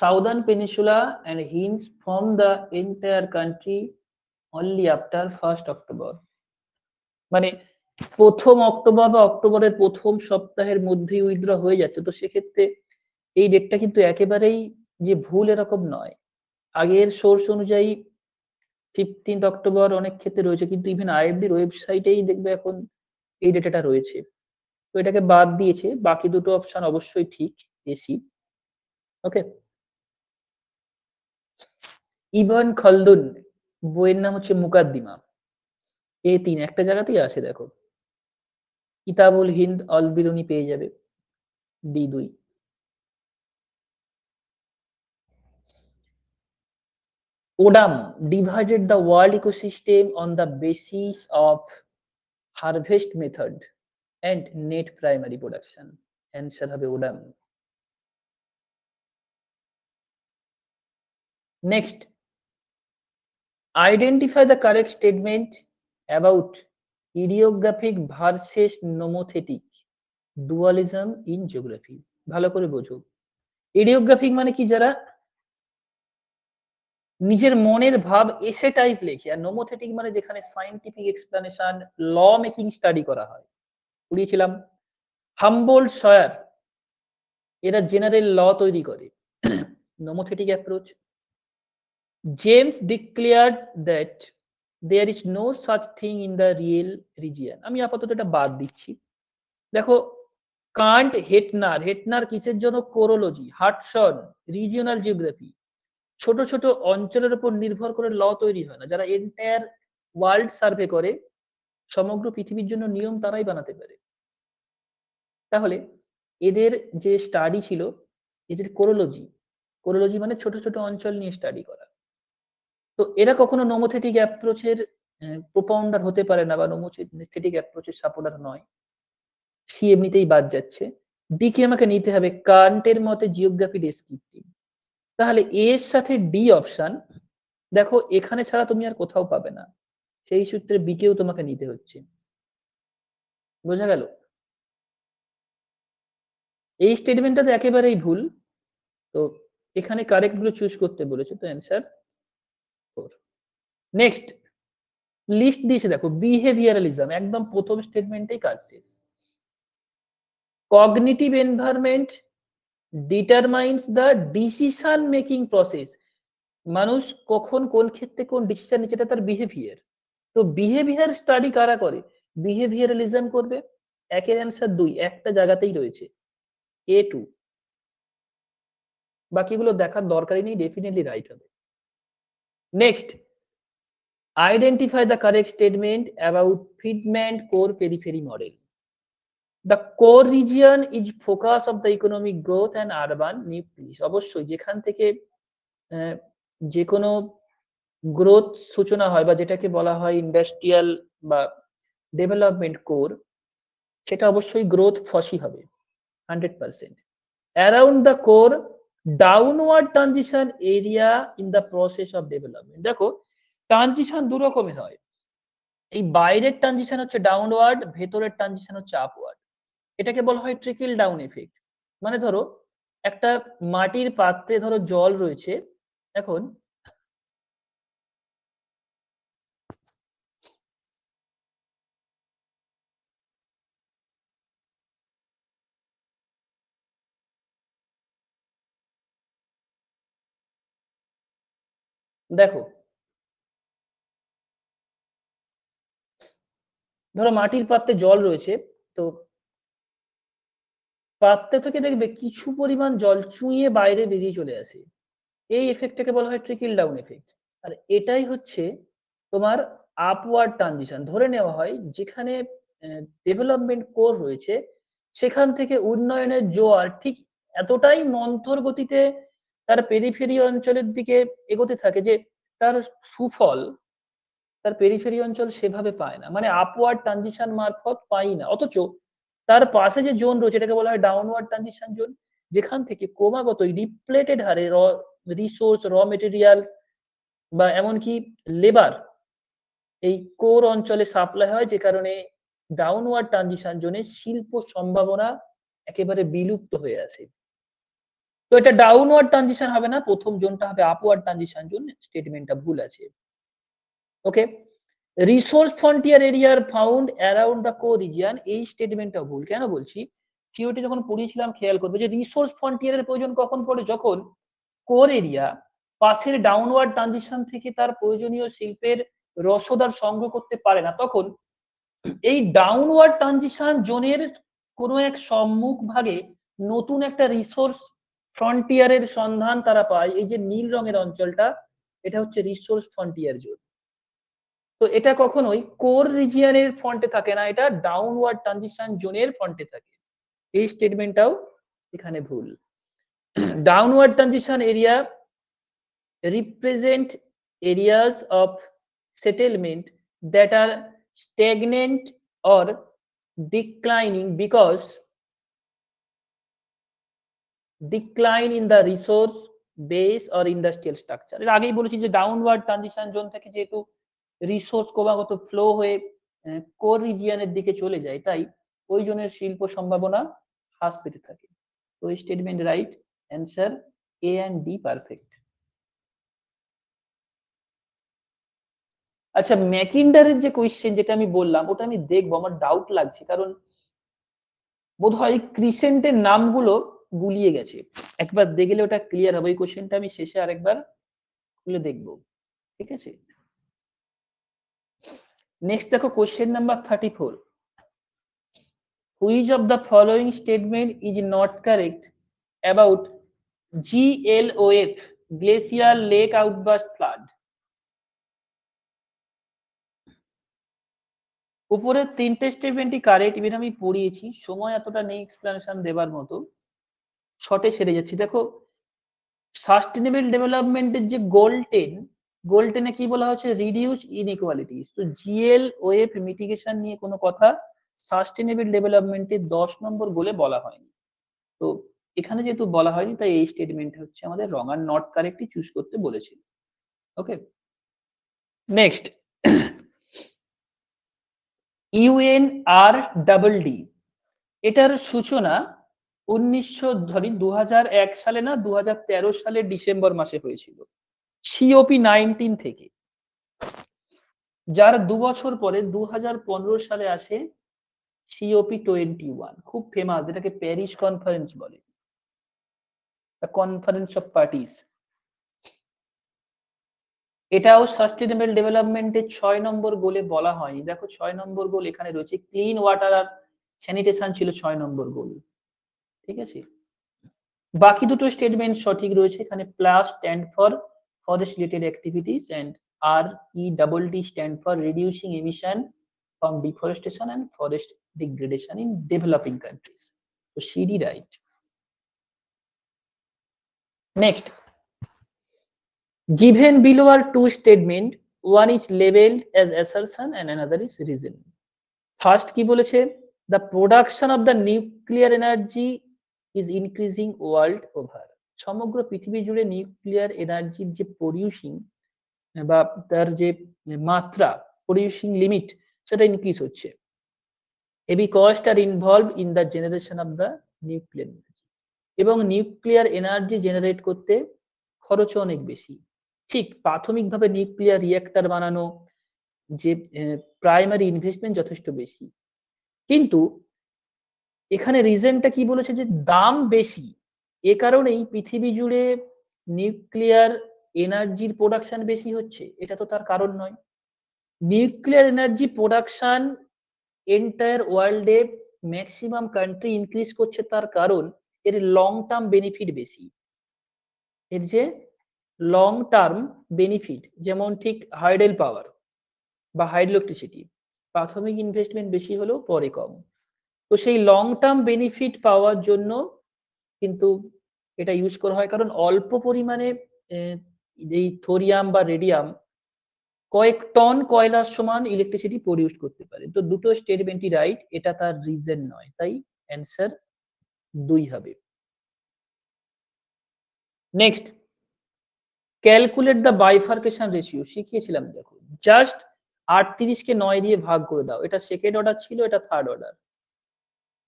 southern peninsula and hence from the entire country only after first October মানে প্রথম অক্টোবর বা অক্টোবরের প্রথম সপ্তাহের মধ্যেই উইথড্র হয়ে যাচ্ছে তো সেক্ষেত্রে এই ডেটটা কিন্তু একেবারেই যে ভুল এরকম নয় আগের সোর্স অনুযায়ী ফিফটিন্থ অক্টোবর অনেক ক্ষেত্রে রয়েছে কিন্তু ইভেন আইএফডির ওয়েবসাইটেই দেখবে এখন এই ডেটাটা রয়েছে তো এটাকে বাদ দিয়েছে বাকি দুটো অপশন অবশ্যই ঠিক এসি ওকে ইবন খলদুন বইয়ের নাম হচ্ছে মুকাদ্দিমা এ তিন একটা জায়গাতেই আছে দেখো কিতাবুল হিন্দ অলবিরুনি পেয়ে যাবে ডি দুই Odum divided the world ecosystem on the basis of harvest method and net primary production answer হবে Odum next identify the correct statement about idiographic versus nomothetic dualism in geography ভালো করে বোঝো ইডিওগ্রাফিক মানে কি যারা নিজের মনের ভাব এসে টাইপ লেখে আর নোমোথেটিক মানে যেখানে scientific explanation law making study করা হয় পড়িয়েছিলাম হাম্বল সয়ার এরা জেনারেল ল তৈরি করে nomothetic approach James declare that there is no such thing in the real region আমি আপাতত এটা বাদ দিচ্ছি দেখো কান্ট হেটনার হেটনার কিসের জন্য কোরোলজি হাটসন রিজিওনাল জিওগ্রাফি ছোট ছোট অঞ্চলের উপর নির্ভর করে ল তৈরি হয় না যারা এন্টায়ার ওয়ার্ল্ড সার্ভে করে সমগ্র পৃথিবীর জন্য নিয়ম তারাই বানাতে পারে তাহলে এদের যে স্টাডি ছিল এদের কোরোলজি কোরোলজি মানে ছোট ছোট অঞ্চল নিয়ে স্টাডি করা তো এরা কখনো নোমোথেটিক অ্যাপ্রোচের প্রোপাউন্ডার হতে পারে না বা নোমোথেটিক অ্যাপ্রোচের সাপোর্টার নয় সি এমনিতেই বাদ যাচ্ছে ডিকে আমাকে নিতে হবে কান্টের মতে জিওগ্রাফি ডেসক্রিপটিভ তাহলে এ এর সাথে ডি অপশান দেখো এখানে ছাড়া তুমি আর কোথাও পাবে না সেই সূত্রে বি কেও তোমাকে নিতে হচ্ছে বোঝা গেল এই স্টেটমেন্টটা তো একেবারেই ভুল তো এখানে কারেক্ট গুলো চুজ করতে বলেছে তো অ্যান্সার ফোর নেক্সট লিস্ট দিয়েছে দেখো বিহেভিয়ারালিজম একদম প্রথম স্টেটমেন্টেই কাজ শেষ cognitive environment determines the decision making process মানুষ কখন কোন ক্ষেত্রে কোন ডিসিশন নিচ্ছে তার বিহেভিয়ার তো বিহেভিয়ার স্টাডি কারা করে বিহেভিয়ারালিজম করবে একের অ্যান্সার দুই একটা জায়গাতেই রয়েছে এ টু বাকিগুলো দেখার দরকারই নেই ডেফিনেটলি রাইট হবে next identify the correct statement about Friedmann core periphery model the core region is focus of the economic growth and urban nucleus অবশ্যই যেখান থেকে যে কোনো গ্রোথ সূচনা হয় বা যেটাকে বলা হয় ইন্ডাস্ট্রিয়াল বা ডেভেলপমেন্ট কোর সেটা অবশ্যই গ্রোথ ফসি হবে hundred percent around the core downward transition area in the process of development দেখো ট্রানজিশন দু রকমের হয় এই বাইরের ট্রানজিশন হচ্ছে ডাউনওয়ার্ড ভেতরের ট্রানজিশন হচ্ছে আপওয়ার্ড এটাকে বলা হয় ট্রিকিল ডাউন এফেক্ট মানে ধরো একটা মাটির পাত্রে ধরো জল রয়েছে এখন দেখো ধরো মাটির পাত্রে জল রয়েছে তো পাত্রে থেকে দেখবে কিছু পরিমাণ জল চুঁয়ে বাইরে বেরিয়ে চলে আসে এই এফেক্টটাকে বলা হয় ট্রিকেল ডাউন এফেক্ট আর এটাই হচ্ছে তোমার আপওয়ার্ড ট্রানজিশন ধরে নেওয়া হয় যেখানে ডেভেলপমেন্ট কোর রয়েছে সেখান থেকে উন্নয়নের জোয়ার ঠিক এতটাই মন্থর গতিতে তার পেরিফেরি অঞ্চলের দিকে এগোতে থাকে যে তার সুফল তার পেরিফেরি অঞ্চল সেভাবে পায় না মানে আপওয়ার্ড ট্রানজিশন মারফত পাই না অথচ তার পাশে যে জোন রয়েছে এটাকে বলা হয় ডাউনওয়ার্ড ট্রানজিশন জোন যেখান থেকে ক্রমাগত রিপ্লেটেড হারে র রিসোর্স র মেটেরিয়ালস বা এমনকি লেবার এই কোর অঞ্চলে সাপ্লাই হয় যে কারণে ডাউনওয়ার্ড ট্রানজিশন জোনে শিল্প সম্ভাবনা একেবারে বিলুপ্ত হয়ে আছে তো এটা ডাউনওয়ার্ড ট্রানজিশন হবে না প্রথম জোনটা হবে আপওয়ার্ড ট্রানজিশন জোন স্টেটমেন্টটা ভুল আছে ওকে রিসোর্স ফ্রন্টিয়ার এরিয়ার found around the core region এই স্টেটমেন্টটা ভুল কেন বলছি থিওটি যখন পড়িয়েছিলাম খেয়াল করবে যে রিসোর্স ফ্রন্টিয়ারের প্রয়োজন কখন পড়ে যখন কোর এরিয়া পাশের ডাউনওয়ার্ড ট্রানজিশন থেকে তার প্রয়োজনীয় শিল্পের রসদার সংগ্রহ করতে পারে না তখন এই ডাউনওয়ার্ড ট্রানজিশন জোনের কোনো এক সম্মুখ ভাগে নতুন একটা রিসোর্স ফ্রন্টিয়ারের সন্ধান তারা পায় এই যে নীল রঙের অঞ্চলটা এটা হচ্ছে রিসোর্স ফ্রন্টিয়ার জোন তো এটা কখনোই কোর রিজিয়ানের ফন্টে থাকে না এটা ডাউনওয়ার্ড ট্রানজিশন জোনের ফন্টে থাকে এই স্টেটমেন্টটাও এখানে ভুল downward transition area represent areas of settlement that are stagnant or declining because decline in the resource base or industrial structure এর আগেই বলেছি যে ডাউনওয়ার্ড ট্রানজিশন জোন থেকে যেহেতু রিসোর্স ক্রমাগত ফ্লো হয়ে কোর রিজিয়ানের দিকে চলে যায় তাই ওই জনের শিল্প সম্ভাবনা হ্রাস পেতে থাকে তো statement right answer A and D perfect আচ্ছা ম্যাকিন্ডারের যে কোয়েশ্চেন যেটা আমি বললাম ওটা আমি দেখবো আমার ডাউট লাগছে কারণ বোধ হয় ক্রিসেন্টের নামগুলো গুলিয়ে গেছে একবার দেখলে ওটা ক্লিয়ার হবে ওই কোয়েশ্চেনটা আমি শেষে আরেকবার খুলে দেখব ঠিক আছে নেক্সট দেখো question number thirty four which of the following statement is not correct about GLOF glacier lake outburst flood উপরের তিনটে স্টেটমেন্টই কারেক্ট ইভেন আমি পড়িয়েছি সময় এতটা নেই এক্সপ্লেনেশন দেবার মতো ছটে সেরে যাচ্ছি দেখো সাস্টেনেবল ডেভেলপমেন্টের যে গোল টেন গোল টেনে কি বলা হচ্ছে রিডিউস ইনইকুয়ালিটিস তো জিএল ওয়েফ মিটিগেশন নিয়ে কোনো কথা সাস্টেনেবল ডেভেলপমেন্টে দশ নম্বর গোলে বলা হয়নি তো এখানে যেহেতু বলা হয়নি তাই এই স্টেটমেন্ট হচ্ছে আমাদের রং আর নট কারেক্টই চুজ করতে বলেছিল okay next UN R double D এটার সূচনা উনিশশো ধরি দু সালে না দু সালে ডিসেম্বর মাসে হয়েছিল সিওপি নাইনটিন থেকে যার দু বছর পরে দু সালে আসে সিওপি টোয়েন্টি ওয়ান খুব ফেমাস যেটাকে প্যারিস কনফারেন্স বলে কনফারেন্স অফ পার্টিস এটাও সাস্টেনেবল ডেভেলপমেন্টের ছয় নম্বর গোলে বলা হয়নি দেখো ছয় নম্বর গোল এখানে রয়েছে ক্লিন ওয়াটার আর স্যানিটেশন ছিল ছয় নম্বর গোল ঠিক আছে বাকি দুটো স্টেটমেন্ট সঠিক রয়েছে এখানে plus stand for forest related activities and REDD stand for reducing emission from deforestation and forest degradation in developing countries. So CD right. Next, given below are two statements, one is labeled as assertion and another is reason. First কি বলেছে the production of the nuclear energy is increasing world over. সমগ্র পৃথিবী জুড়ে nuclear এনার্জির যে পলিউশিং বা তার যে মাত্রা পলিউশিং লিমিট সেটা ইনক্রিজ হচ্ছে AB cost are involve in the generation of the nuclear energy এবং নিউক্লিয়ার এনার্জি জেনারেট করতে খরচ অনেক বেশি ঠিক প্রাথমিকভাবে নিউক্লিয়ার রিয়েক্টার বানানো যে প্রাইমারি ইনভেস্টমেন্ট যথেষ্ট বেশি কিন্তু এখানে রিজেনটা কি বলেছে যে দাম বেশি এ কারণেই পৃথিবী জুড়ে নিউক্লিয়ার এনার্জির প্রোডাকশন বেশি হচ্ছে এটা তো তার কারণ নয় নিউক্লিয়ার এনার্জি প্রোডাকশন এন্টায়ার ওয়ার্ল্ডে ম্যাক্সিমাম কান্ট্রি ইনক্রিজ করছে তার কারণ এর লং টার্ম বেনিফিট বেশি এর যে লং টার্ম বেনিফিট যেমন ঠিক হাইডেল পাওয়ার বা ইলেকট্রিসিটি প্রাথমিক ইনভেস্টমেন্ট বেশি হলেও পরে কম তো সেই লং টার্ম বেনিফিট পাওয়ার জন্য কিন্তু এটা ইউজ করা হয় কারণ অল্প পরিমাণে এই থোরিয়াম বা রেডিয়াম কয়েক টন কয়লার সমান ইলেকট্রিসিটি প্রডিউস করতে পারে তো দুটো স্টেটমেন্টই রাইট এটা তার রিজন নয় তাই অ্যান্সার দুই হবে next calculate the bifurcation ratio শিখিয়েছিলাম দেখো জাস্ট আটত্রিশকে নয় দিয়ে ভাগ করে দাও এটা সেকেন্ড অর্ডার ছিল এটা থার্ড অর্ডার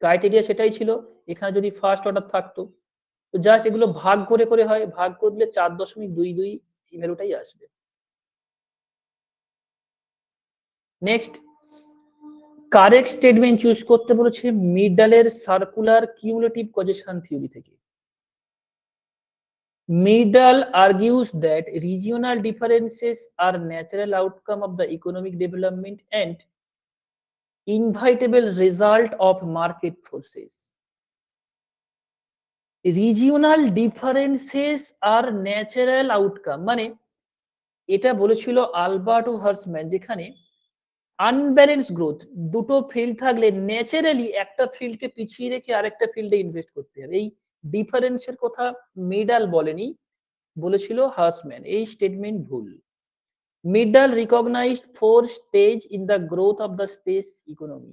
ক্রাইটেরিয়া সেটাই ছিল এখানে যদি ফার্স্ট অর্ডার থাকতো তো জাস্ট এগুলো ভাগ করে করে হয় ভাগ করলে চার দশমিক দুই দুই এই ভ্যালুটাই আসবে নেক্সট কারেক্ট স্টেটমেন্ট চুজ করতে বলেছে মিডালের সার্কুলার কিউমুলেটিভ কজেশন থিওরি থেকে Myrdal argues that regional differences are natural outcome of the economic development and inevitable result of market forces. Regional differences are natural outcome মানে এটা বলেছিল আলবার্টো হার্সম্যান যেখানে আনব্যালেন্স গ্রোথ দুটো ফিল্ড থাকলে ন্যাচারালি একটা ফিল্ডকে পিছিয়ে রেখে আরেকটা ফিল্ডে ইনভেস্ট করতে হবে এই ডিফারেন্সের কথা মেডাল বলেনি বলেছিল হার্সম্যান এই স্টেটমেন্ট ভুল Myrdal recognised four stage in the growth of the space economy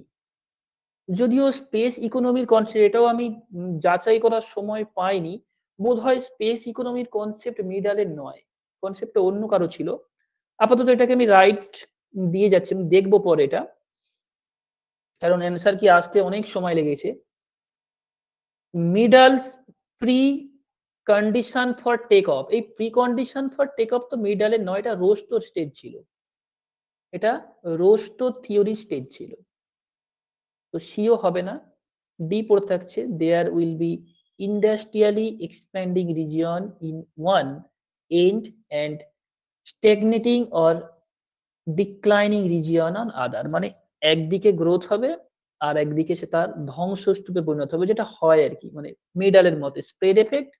যদিও স্পেস ইকোনমির কনসেপ্ট এটাও আমি যাচাই করার সময় পাইনি বোধ হয় স্পেস ইকোনমির কনসেপ্ট মিডালের নয় কনসেপ্টটা অন্য কারো ছিল আপাতত এটাকে আমি রাইট দিয়ে যাচ্ছি আমি দেখবো পরে এটা কারণ অ্যান্সার কি আসতে অনেক সময় লেগেছে Myrdal's precondition for take off এই প্রিকন্ডিশন ফর টেক অফ তো মিডালে নয়টা রোস্টো স্টেজ ছিল এটা রোস্টো থিওরি স্টেজ ছিল তো সিও হবে না ডি পড়ে থাকছে there will be industrially expanding region in one end and stagnating or declining region on other মানে একদিকে গ্রোথ হবে আর একদিকে সে তার ধ্বংসস্তূপে পরিণত হবে যেটা হয় আর কি মানে মিডালের মতে স্প্রেড এফেক্ট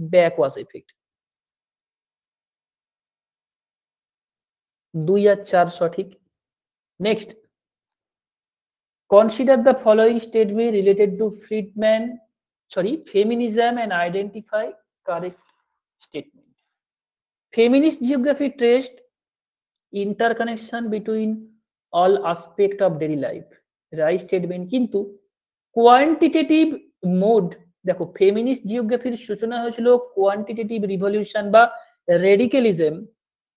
बैक इफेक्ट चार सठीक नेक्स्ट ट्रेस्ट इंटर स्टेटमेंट क्वान्टिटेटिव मोड দেখো ফেমিনিস্ট জিওগ্রাফির সূচনা হয়েছিল কোয়ান্টিটেটিভ রিভলিউশন বা রেডিক্যালিজম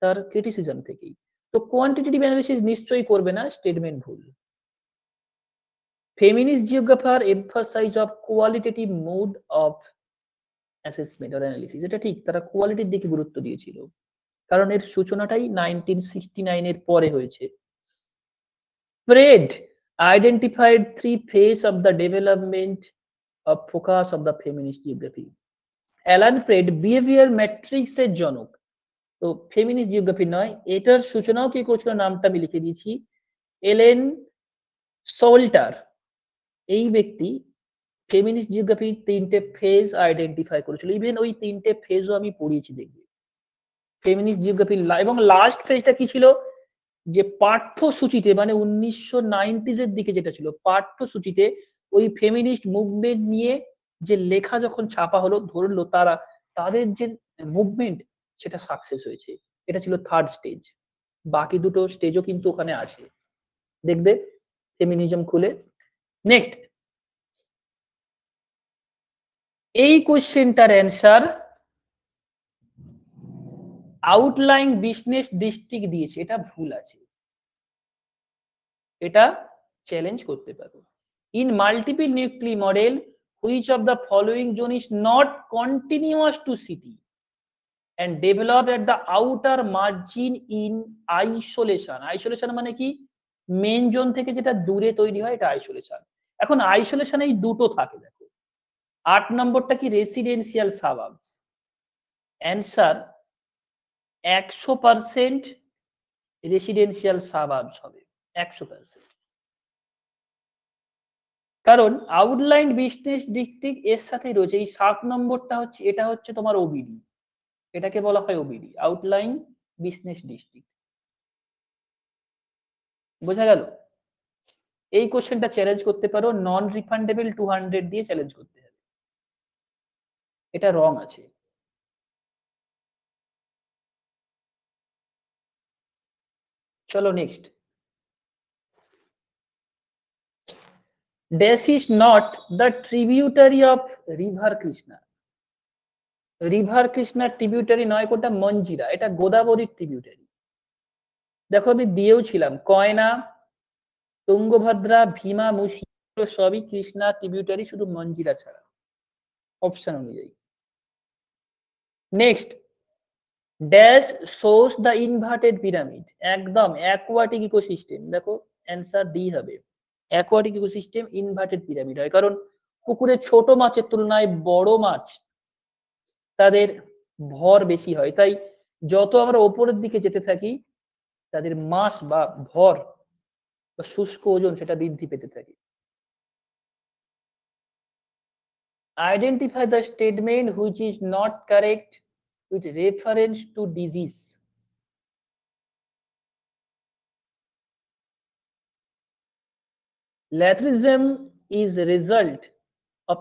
তার ক্রিটিসিজম থেকেই তো কোয়ান্টিটেটিভ অ্যানালিসিস নিশ্চয়ই করবে না স্টেটমেন্ট ভুল feminist geographer emphasise of qualitative mode of assessment or analysis এটা ঠিক তারা কোয়ালিটির দিকে গুরুত্ব দিয়েছিল কারণ এর সূচনাটাই নাইনটিন সিক্সটি নাইনের পরে হয়েছে Fred identified three phase of the development a focus of the feminist geography Allan Pred behaviour matrix এর জনক তো ফেমিনিস্ট জিওগ্রাফি নয় এটার সূচনাও কি করেছিল নামটা আমি লিখে দিয়েছি এলেন সোল্টার এই ব্যক্তি ফেমিনিস্ট জিওগ্রাফির তিনটে ফেজ আইডেন্টিফাই করেছিল ইভেন ওই তিনটে ফেজও আমি পড়িয়েছি দেখবে ফেমিনিস্ট জিওগ্রাফি এবং লাস্ট ফেজটা কি ছিল যে পাঠ্যসূচিতে মানে উনিশশো নাইনটিজ দিকে যেটা ছিল পাঠ্যসূচিতে ওই ফেমিনিস্ট মুভমেন্ট নিয়ে যে লেখা যখন ছাপা হলো ধরলো তারা তাদের যে মুভমেন্ট সেটা সাকসেস হয়েছে এটা ছিল থার্ড স্টেজ বাকি দুটো স্টেজও কিন্তু ওখানে আছে দেখবে ফেমিনিজম খুলে নেক্সট এই কোশ্চেনটার অ্যান্সার আউটলাইন বিজনেস ডিস্ট্রিক্ট দিয়েছে এটা ভুল আছে এটা চ্যালেঞ্জ করতে পারো in multiple nuclei model which of the following zone is not continuous to ct and develop at the outer margin in isolation isolation মানে কি মেন জোন থেকে যেটা দূরে তৈরি হয় এটা আইসোলেশন এখন আইসোলেশন এই দুটো থাকে দেখো আট নম্বরটা কি রেসিডেন্সিয়াল সাবাবস অ্যান্সার একশো পার্সেন্ট রেসিডেন্সিয়াল সাবাবস হবে একশো পার্সেন্ট কারণ আউটলাইন বিজনেস ডিস্ট্রিক্ট এর সাথেই রয়েছে এই সাত নম্বরটা হচ্ছে এটা হচ্ছে তোমার ওবিডি এটাকে বলা হয় ওবিডি আউটলাইন বিজনেস ডিস্ট্রিক্ট বোঝা গেল এই কোশ্চেনটা চ্যালেঞ্জ করতে পারো নন রিফান্ডেবল টু হান্ড্রেড দিয়ে চ্যালেঞ্জ করতে হবে এটা রং আছে চলো next Desh is not the tributary of river Krishna. River কৃষ্ণার ট্রিবিউটারি নয় কোটা মঞ্জিরা এটা গোদাবরীর ট্রিবিউটারি দেখো আমি দিয়েও ছিলাম কয়না তুঙ্গভদ্রা ভীমা মুশি সবই কৃষ্ণা ট্রিবিউটারি শুধু মঞ্জিরা ছাড়া অপশন অনুযায়ী next dash shows the inverted pyramid একদম অ্যাকোয়াটিক ইকোসিস্টেম দেখো অ্যান্সার দি হবে অ্যাকোয়াটিক ইকোসিস্টেম ইনভার্টেড পিরামিড হয় কারণ পুকুরে ছোট মাছের তুলনায় বড় মাছ তাদের ভর বেশি হয় তাই যত আমরা ওপরের দিকে যেতে থাকি তাদের মাস বা ভর বা শুষ্ক ওজন সেটা বৃদ্ধি পেতে থাকে identify the statement which is not correct with reference to disease Letherism is a result of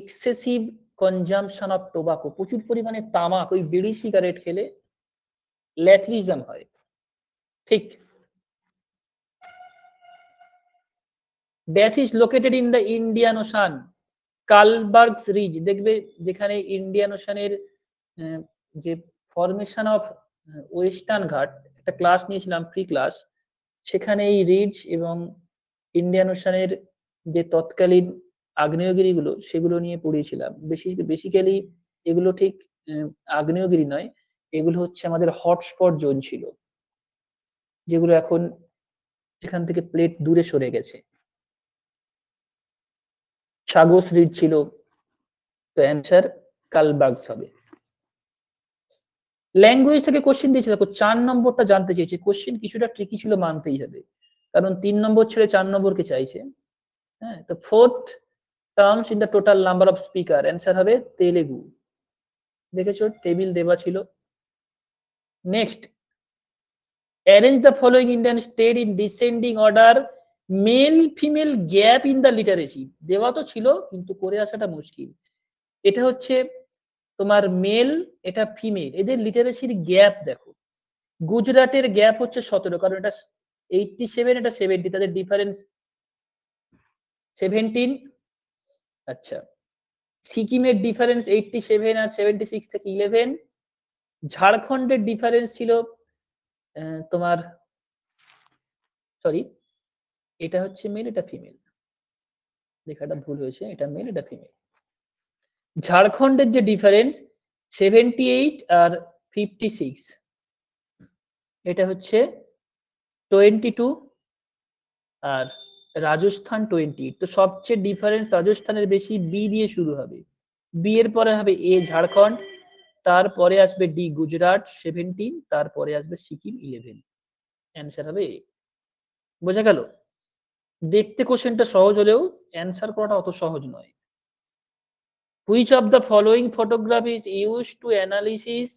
excessive consumption of tobacco প্রচুর পরিমাণে তামাক ওই বিড়ি সিগারেট খেলে ল্যাথরিজম হয় ঠিক dash is located in the Indian Ocean Carlsberg ridge দেখবে যেখানে ইন্ডিয়ান ওশানের যে ফরমেশন অফ ওয়েস্টার্ন ঘাট একটা ক্লাস নিয়েছিলাম প্রি ক্লাস সেখানে এই রিজ এবং ইন্ডিয়ান ওশানের যে তৎকালীন আগ্নেয়গিরিগুলো সেগুলো নিয়ে পড়িয়েছিলাম বেশি বেসিক্যালি এগুলো ঠিক আগ্নেয়গিরি নয় এগুলো হচ্ছে আমাদের হটস্পট জোন ছিল যেগুলো এখন যেখান থেকে প্লেট দূরে সরে গেছে সাগস রিড ছিল তো অ্যান্সার কালবাগস হবে ল্যাঙ্গুয়েজ থেকে কোশ্চেন দিয়েছে দেখো চার নম্বরটা জানতে চেয়েছে কোশ্চেন কিছুটা ট্রিকি ছিল মানতেই হবে কারণ তিন নম্বর ছেড়ে চার নম্বরকে চাইছে হ্যাঁ তো fourth terms in the total number of speaker answer হবে তেলেগু দেখেছো টেবিল দেওয়া ছিল next arrange the following Indian state in descending order male female gap in the literacy দেওয়া তো ছিল কিন্তু করে আসাটা মুশকিল এটা হচ্ছে তোমার মেল এটা ফিমেল এদের লিটারেসির গ্যাপ দেখো গুজরাটের গ্যাপ হচ্ছে সতেরো কারণ এটা এইটটি সেভেন এটা সেভেন্টি তাদের ডিফারেন্স সেভেন্টিন আচ্ছা সিকিমের ডিফারেন্স এইটটি সেভেন আর সেভেন্টি সিক্স থেকে ইলেভেন ঝাড়খণ্ডের ডিফারেন্স ছিল তোমার সরি এটা হচ্ছে মেল এটা ফিমেল লেখাটা ভুল হয়েছে এটা মেল এটা ফিমেল ঝাড়খণ্ডের যে ডিফারেন্স সেভেন্টি এইট আর ফিফটি সিক্স এটা হচ্ছে টোয়েন্টি টু আর রাজস্থান টোয়েন্টি তো সবচেয়ে ডিফারেন্স রাজস্থানের বেশি বি দিয়ে শুরু হবে বি এর পরে হবে এ ঝাড়খণ্ড তারপরে আসবে ডি গুজরাট সেভেন্টিন তারপরে আসবে সিকিম ইলেভেন অ্যান্সার হবে এ বোঝা গেল দেখতে কোশ্চেনটা সহজ হলেও অ্যান্সার করাটা অত সহজ নয় which of the following photograph is use to analysis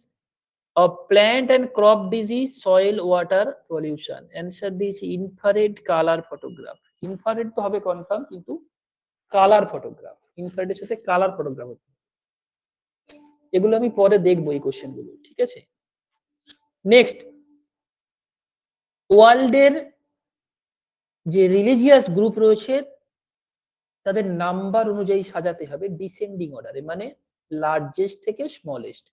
a plant and crop disease, soil, water pollution. Answer this infrared color photograph. Infrared to have a confirm into color photograph. Infrared is a color photograph এগুলো আমি পরে দেখবো এই question গুলো ঠিক আছে next ওয়ার্ল্ডের যে রিলিজিয়াস গ্রুপ রয়েছে তাদের নাম্বার অনুযায়ী সাজাতে হবে ডিসেন্ডিং অর্ডারে মানে লার্জেস্ট থেকে স্মলেস্ট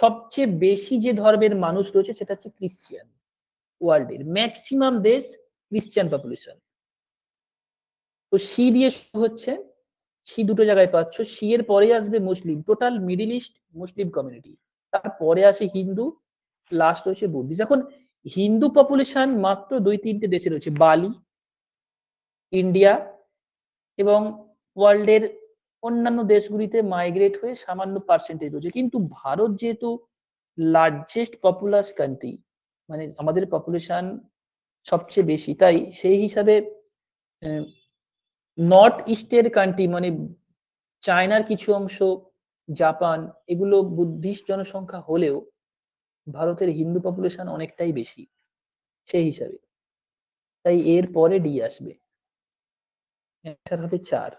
সবচেয়ে বেশি যে ধর্মের মানুষ রয়েছে সেটা হচ্ছে খ্রিস্টিয়ান ওয়ার্ল্ডের ম্যাক্সিমাম দেশ খ্রিস্টান পপুলেশন তো সি দিয়ে শুরু হচ্ছে সি দুটো জায়গায় পাচ্ছ সি এর পরে আসবে Muslim total Middle East Muslim community তারপরে আসে হিন্দু লাস্ট রয়েছে বুদ্ধিস এখন হিন্দু পপুলেশন মাত্র দুই তিনটে দেশে রয়েছে বালি ইন্ডিয়া এবং ওয়ার্ল্ডের অন্যান্য দেশগুলিতে মাইগ্রেট হয়ে সামান্য পার্সেন্টেজ রয়েছে কিন্তু ভারত যেহেতু লার্জেস্ট পপুলার কান্ট্রি মানে আমাদের পপুলেশন সবচেয়ে বেশি তাই সেই হিসাবে নর্থ ইস্টের কান্ট্রি মানে চায়নার কিছু অংশ জাপান এগুলো বুদ্ধিস্ট জনসংখ্যা হলেও ভারতের হিন্দু পপুলেশন অনেকটাই বেশি সেই হিসাবে তাই এর পরে ডি আসবে হবে চার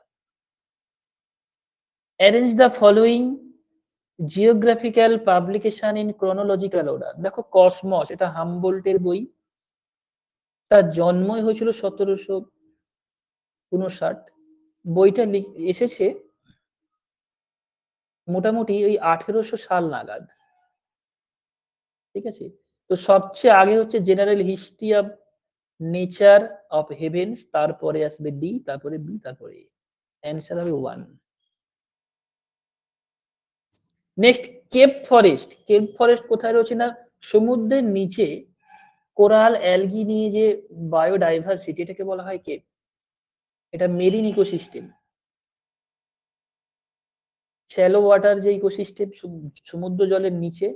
arrange the following geographical publication in chronological order দেখো কসমস এটা হামবোল্টের বই তার জন্মই হয়েছিল সতেরোশো বইটা এসেছে মোটামুটি ওই আঠেরোশো সাল নাগাদ ঠিক আছে তো সবচেয়ে আগে হচ্ছে general history of nature of heavens তারপরে আসবে ডি তারপরে বি তারপরে অ্যান্সার হবে one next kelp forest kelp forest কোথায় রয়েছে না সমুদ্রের নিচে কোরাল অ্যালগি নিয়ে যে বায়োডাইভার্সিটি এটাকে বলা হয় কেপ এটা মেরিন ইকোসিস্টেম শ্যালো ওয়াটার যে ইকোসিস্টেম সমুদ্র জলের নিচে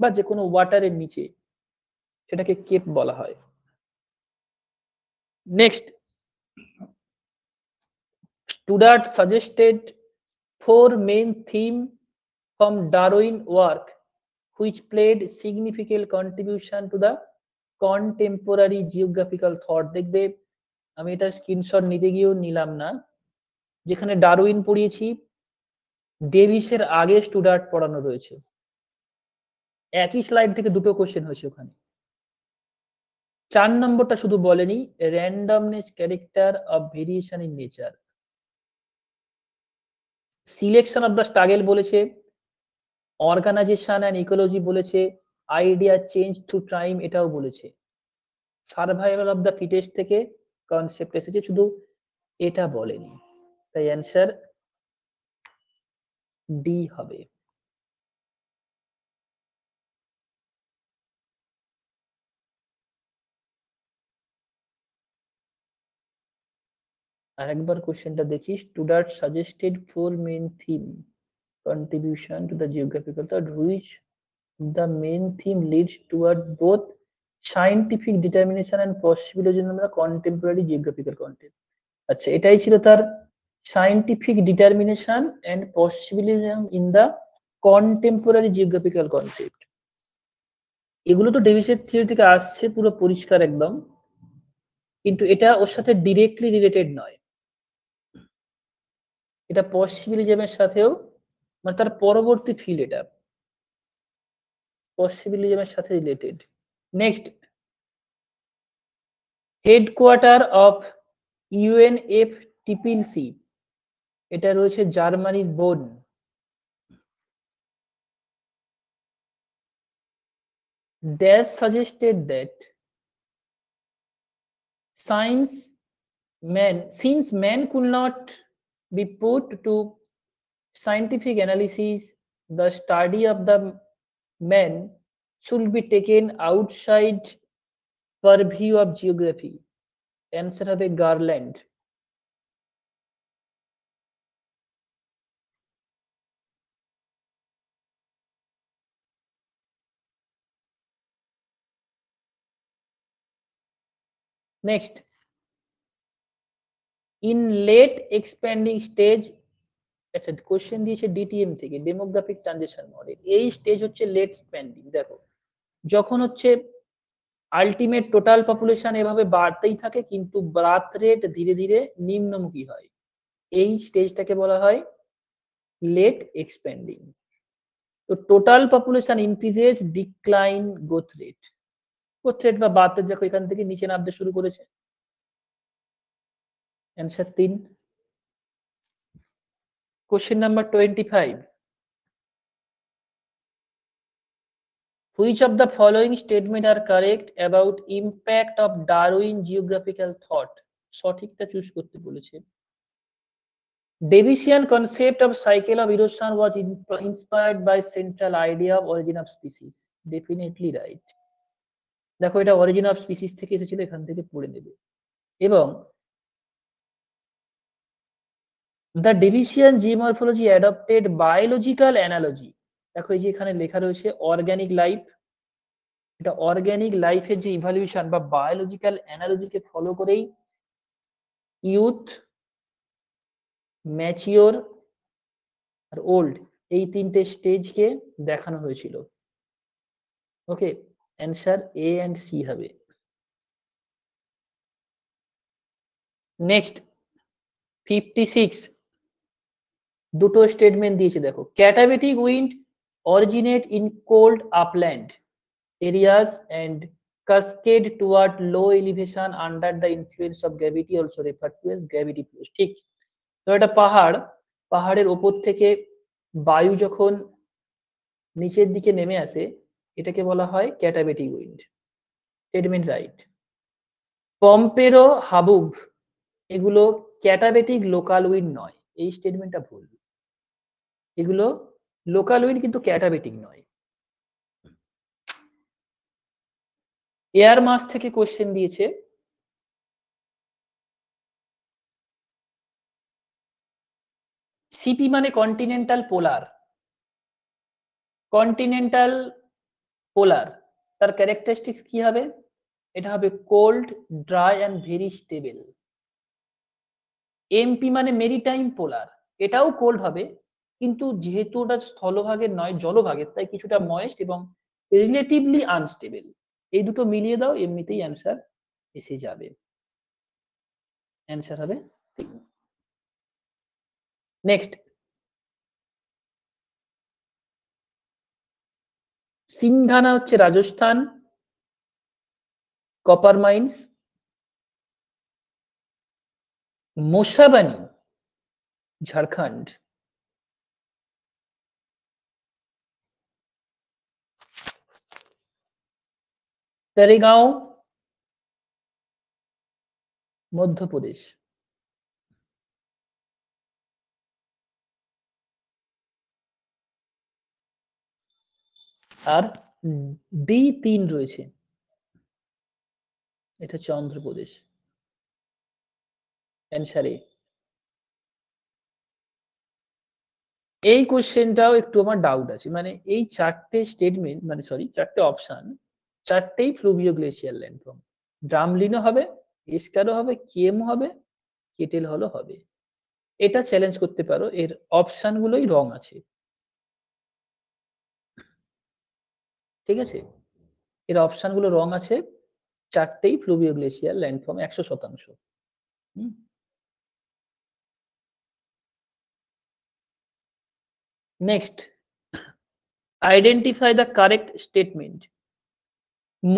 বা যে কোনো ওয়াটারের নিচে সেটাকে কেপ বলা হয় next Stoddart suggested four main theme from Darwin work which played significant contribution to the contemporary geographical thought দেখবে আমি এটা স্ক্রিনশট নিতে গিয়েও নিলাম না যেখানে ডারউইন পড়িয়েছি ডেভিসের আগে স্টুডার্ট পড়ানো রয়েছে একই স্লাইড থেকে দুটো কোশ্চেন হয়েছে ওখানে চার নম্বরটা শুধু বলেনি randomness character of variation in nature selection of the struggle বলেছে অর্গানাইজেশন অ্যান্ড ইকোলজি বলেছে আইডিয়া চেঞ্জ টু টাইম এটাও বলেছে সার্ভাইভাল অফ দ্য ফিটেস্ট থেকে কনসেপ্ট এসেছে শুধু এটা বলেনি তাই অ্যান্সার ডি হবে আরেকবার কোশ্চেনটা দেখি Stoddart suggested four main theme contribution to the geographical thought which the main theme leads toward both scientific determination and possible the contemporary geographical content আচ্ছা এটাই ছিল তার scientific determination and possibilism in the contemporary এগুলো তো ডেভিসের theory থেকে আসছে পুরো পরিষ্কার একদম কিন্তু এটা ওর সাথে ডিরেক্টলি রিলেটেড নয় এটা পসিবিলিজমের সাথেও মানে তার পরবর্তী ফিল এটা পসিবিলিজমের সাথে related next headquarter of UNFCCC এটা রয়েছে জার্মানির Bonn Des suggested that science man since man could not be put to scientific analysis, the study of the men should be taken outside purview of geography. Answer a Garland. Next, in late expanding stage, আচ্ছা question দিয়েছে DTM থেকে demographic transaction model এই stage হচ্ছে late expanding দেখো যখন হচ্ছে ultimate total population এভাবে বাড়তেই থাকে কিন্তু বার্থ রেট ধীরে ধীরে নিম্নমুখী হয় এই স্টেজটাকে বলা হয় লেট এক্সপ্যান্ডিং তো total population increases decline growth rate growth rate বা বার্থ রেট দেখো এখান থেকে নিচে নামতে শুরু করেছে অ্যান্সার তিন Question number 25. Which of the following statement are correct about impact of Darwin geographical thought? সঠিকটা চুজ করতে বলেছে Davisian concept of cycle of erosion was inspired by central idea of origin of species definitely right দেখো এটা origin of species থেকে এসেছিল এখান থেকে পড়ে নেবে এবং দ্য ডিভিশিয়ান জি অ্যাডপ্টেড বায়োলজিক্যাল অ্যানালজি দেখো এই যে এখানে লেখা রয়েছে অর্গ্যানিক লাইফ এটা অর্গ্যানিক লাইফের যে ইভালুয়েশন বা বায়োলজিক্যাল অ্যানালজিকে ফলো করেই ইউথ ম্যাচিওর আর ওল্ড এই তিনটে স্টেজকে দেখানো হয়েছিল okay answer A and C হবে নেক্সট ফিফটি সিক্স দুটো স্টেটমেন্ট দিয়েছে দেখো katabatic wind originate in cold upland areas and cascade toward low elevation under the influence of gravity also refer to as gravity place ঠিক তো এটা পাহাড় পাহাড়ের ওপর থেকে বায়ু যখন নিচের দিকে নেমে আসে এটাকে বলা হয় katabatic wind statement right pampero haboob এগুলো ক্যাটাবেটিক লোকাল উইন্ড নয় এই স্টেটমেন্টটা ভুল এগুলো লোকাল উইন কিন্তু ক্যাটাবেটিক নয় এয়ার মাস থেকে কোশ্চেন দিয়েছে সিপি মানে কন্টিনেন্টাল পোলার কন্টিনেন্টাল পোলার তার ক্যারেক্টারিস্টিক্স কি হবে এটা হবে cold dry and very stable MP মানে মেরিটাইম পোলার এটাও কোল্ড হবে কিন্তু যেহেতু ওটা স্থলভাগের নয় জলভাগের তাই কিছুটা ময়েস্ট এবং রিলেটিভলি আনস্টেবল এই দুটো মিলিয়ে দাও এমনিতেই অ্যান্সার এসে যাবে অ্যান্সার হবে নেক্সট সিংঘানা হচ্ছে রাজস্থান কপার মাইন্স মোসাবানি ঝাড়খণ্ড তেরেগাঁও মধ্যপ্রদেশ আর ডি তিন রয়েছে এটা হচ্ছে অন্ধ্রপ্রদেশ অ্যান্সারে এই কোশ্চেনটাও একটু আমার ডাউট আছে মানে এই চারটে স্টেটমেন্ট মানে সরি চারটে অপশন চারটেই ফ্লুভিও গ্লেশিয়ার ল্যান্ডফর্ম ড্রামলিনও হবে ইস্কারও হবে কেমও হবে কেটেল হলও হবে এটা চ্যালেঞ্জ করতে পারো এর অপশানগুলোই রং আছে ঠিক আছে এর অপশানগুলো রং আছে চারটেই ফ্লুভিও গ্লেশিয়ার ল্যান্ডফর্ম একশো শতাংশ hmm identify the correct statement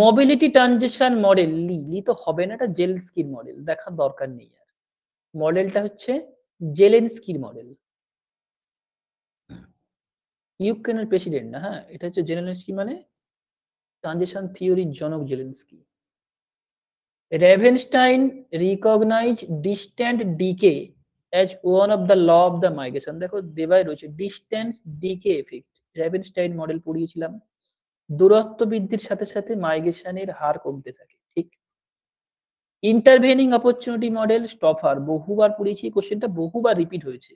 mobility transaction model লি লি তো হবে না এটা জেল জেলস্কির মডেল দেখার দরকার নেই আর মডেলটা হচ্ছে জেলেন জেলেনস্কির মডেল ইউক্রেনের প্রেসিডেন্ট না হ্যাঁ এটা হচ্ছে জেলেনস্কি মানে ট্রানজেকশন থিওরির জনক Zelensky Ravenstein recognise distant decay as one of the law of the migration দেখো দেবাই রয়েছে distance decay effect Ravenstein model পড়িয়েছিলাম দূরত্ব বৃদ্ধির সাথে সাথে মাইগ্রেশনের হার কমতে থাকে ঠিক ইন্টারভেনিং অপরচুনিটি মডেল স্টফার বহুবার পড়েছি কোশ্চেনটা বহুবার রিপিট হয়েছে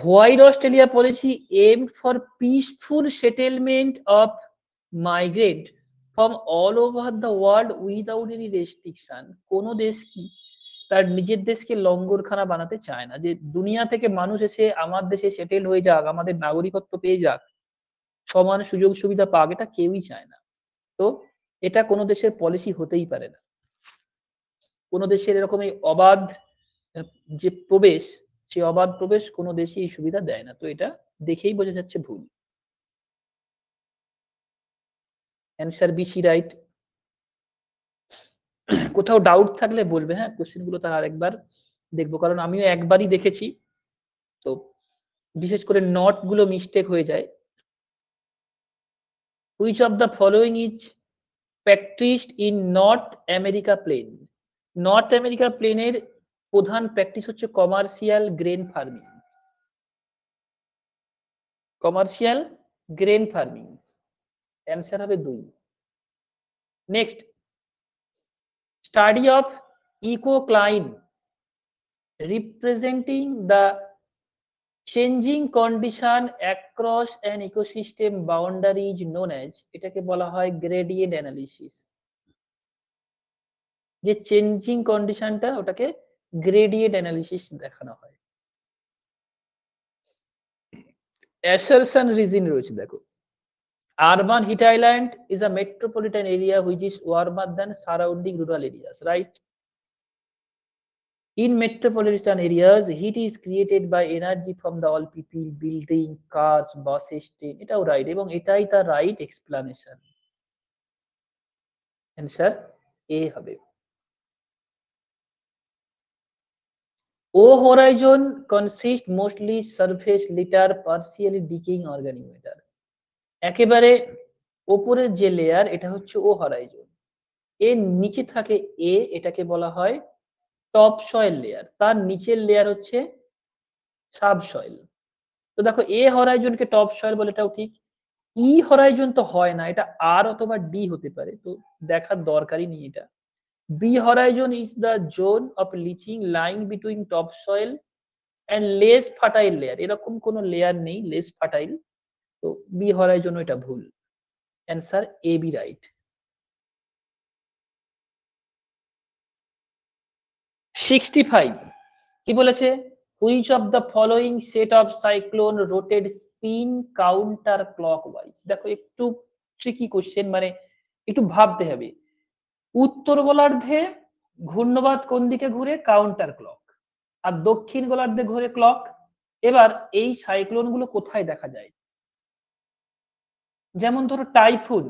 White Australia policy aim for peaceful settlement of migrant from all over the world without any restriction কোন দেশ কি তার নিজের দেশকে লঙ্গরখানা বানাতে চায় না যে দুনিয়া থেকে মানুষ এসে আমার দেশে সেটেল হয়ে যাক আমাদের নাগরিকত্ব পেয়ে যাক সমান সুযোগ সুবিধা পাক এটা কেউই চায় না তো এটা কোনো দেশের পলিসি হতেই পারে না কোনো দেশের এরকম এই অবাধ যে প্রবেশ সেই অবাধ প্রবেশ কোনো দেশে এই সুবিধা দেয় না তো এটা দেখেই বোঝা যাচ্ছে ভুল অ্যান্সার বি সি রাইট কোথাও ডাউট থাকলে বলবে হ্যাঁ কোশ্চেনগুলো তার আরেকবার দেখবো কারণ আমিও একবারই দেখেছি তো বিশেষ করে নট গুলো মিস্টেক হয়ে যায় which of the following is practiced in North America plain? North America plain air, Pudhan practiced commercial grain farming. Commercial grain farming. Answer of a doing. Next, study of ecocline representing the changing condition across an ecosystem boundary is known as এটাকে বলা হয় gradient analysis যে changing কন্ডিশনটা ওটাকে gradient analysis দেখানো হয় assertion reason রয়েছে দেখো urban heat island is a metropolitan area which is warmer than surrounding rural areas right In metropolitan areas, heat is created by energy from the all people, building, cars, buses, train. It right. Even it is the right explanation. Answer A. হবে O horizon consists mostly surface litter, partially decaying organic matter. একেবারে ওপরের যে layer, এটা হচ্ছে O horizon. এর নিচে থাকে এ এটাকে বলা হয় টপ সয়েল লেয়ার তার নিচের লেয়ার হচ্ছে সাব সয়েল তো দেখো এ হরাইজনকে টপ সয়েল বলে এটাও ঠিক ই e হরাইজন তো হয় না এটা আর অথবা ডি হতে পারে তো দেখার দরকারই নেই এটা B horizon is the zone of leaching lying between top soil and less fertile layer এরকম কোনো লেয়ার নেই লেস ফাটাইল তো বি হরাইজন এটা ভুল answer A B right sixty five কি বলেছে which of the following set of cyclone rotated spin counter clock wise দেখো একটু ট্রিকি কোশ্চেন মানে একটু ভাবতে হবে উত্তর গোলার্ধে ঘূর্ণবাদ কোন দিকে ঘুরে কাউন্টার ক্লক আর দক্ষিণ গোলার্ধে ঘুরে ক্লক এবার এই সাইক্লোন গুলো কোথায় দেখা যায় যেমন ধরো টাইফুন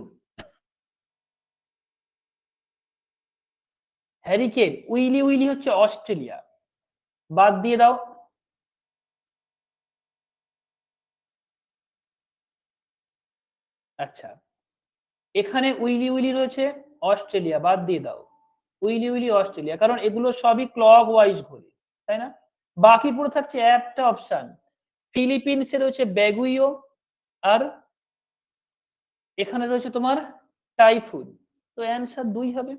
হ্যারিকেন উইলি উইলি হচ্ছে অস্ট্রেলিয়া বাদ দিয়ে দাও আচ্ছা এখানে উইলি উইলি রয়েছে অস্ট্রেলিয়া বাদ দিয়ে দাও উইলি উইলি অস্ট্রেলিয়া কারণ এগুলো সবই ক্লক ওয়াইজ ঘুরে তাই না বাকি পুরো থাকছে একটা অপশন ফিলিপিন্সে রয়েছে ব্যাগুইও আর এখানে রয়েছে তোমার টাইফুন তো অ্যান্সার দুই হবে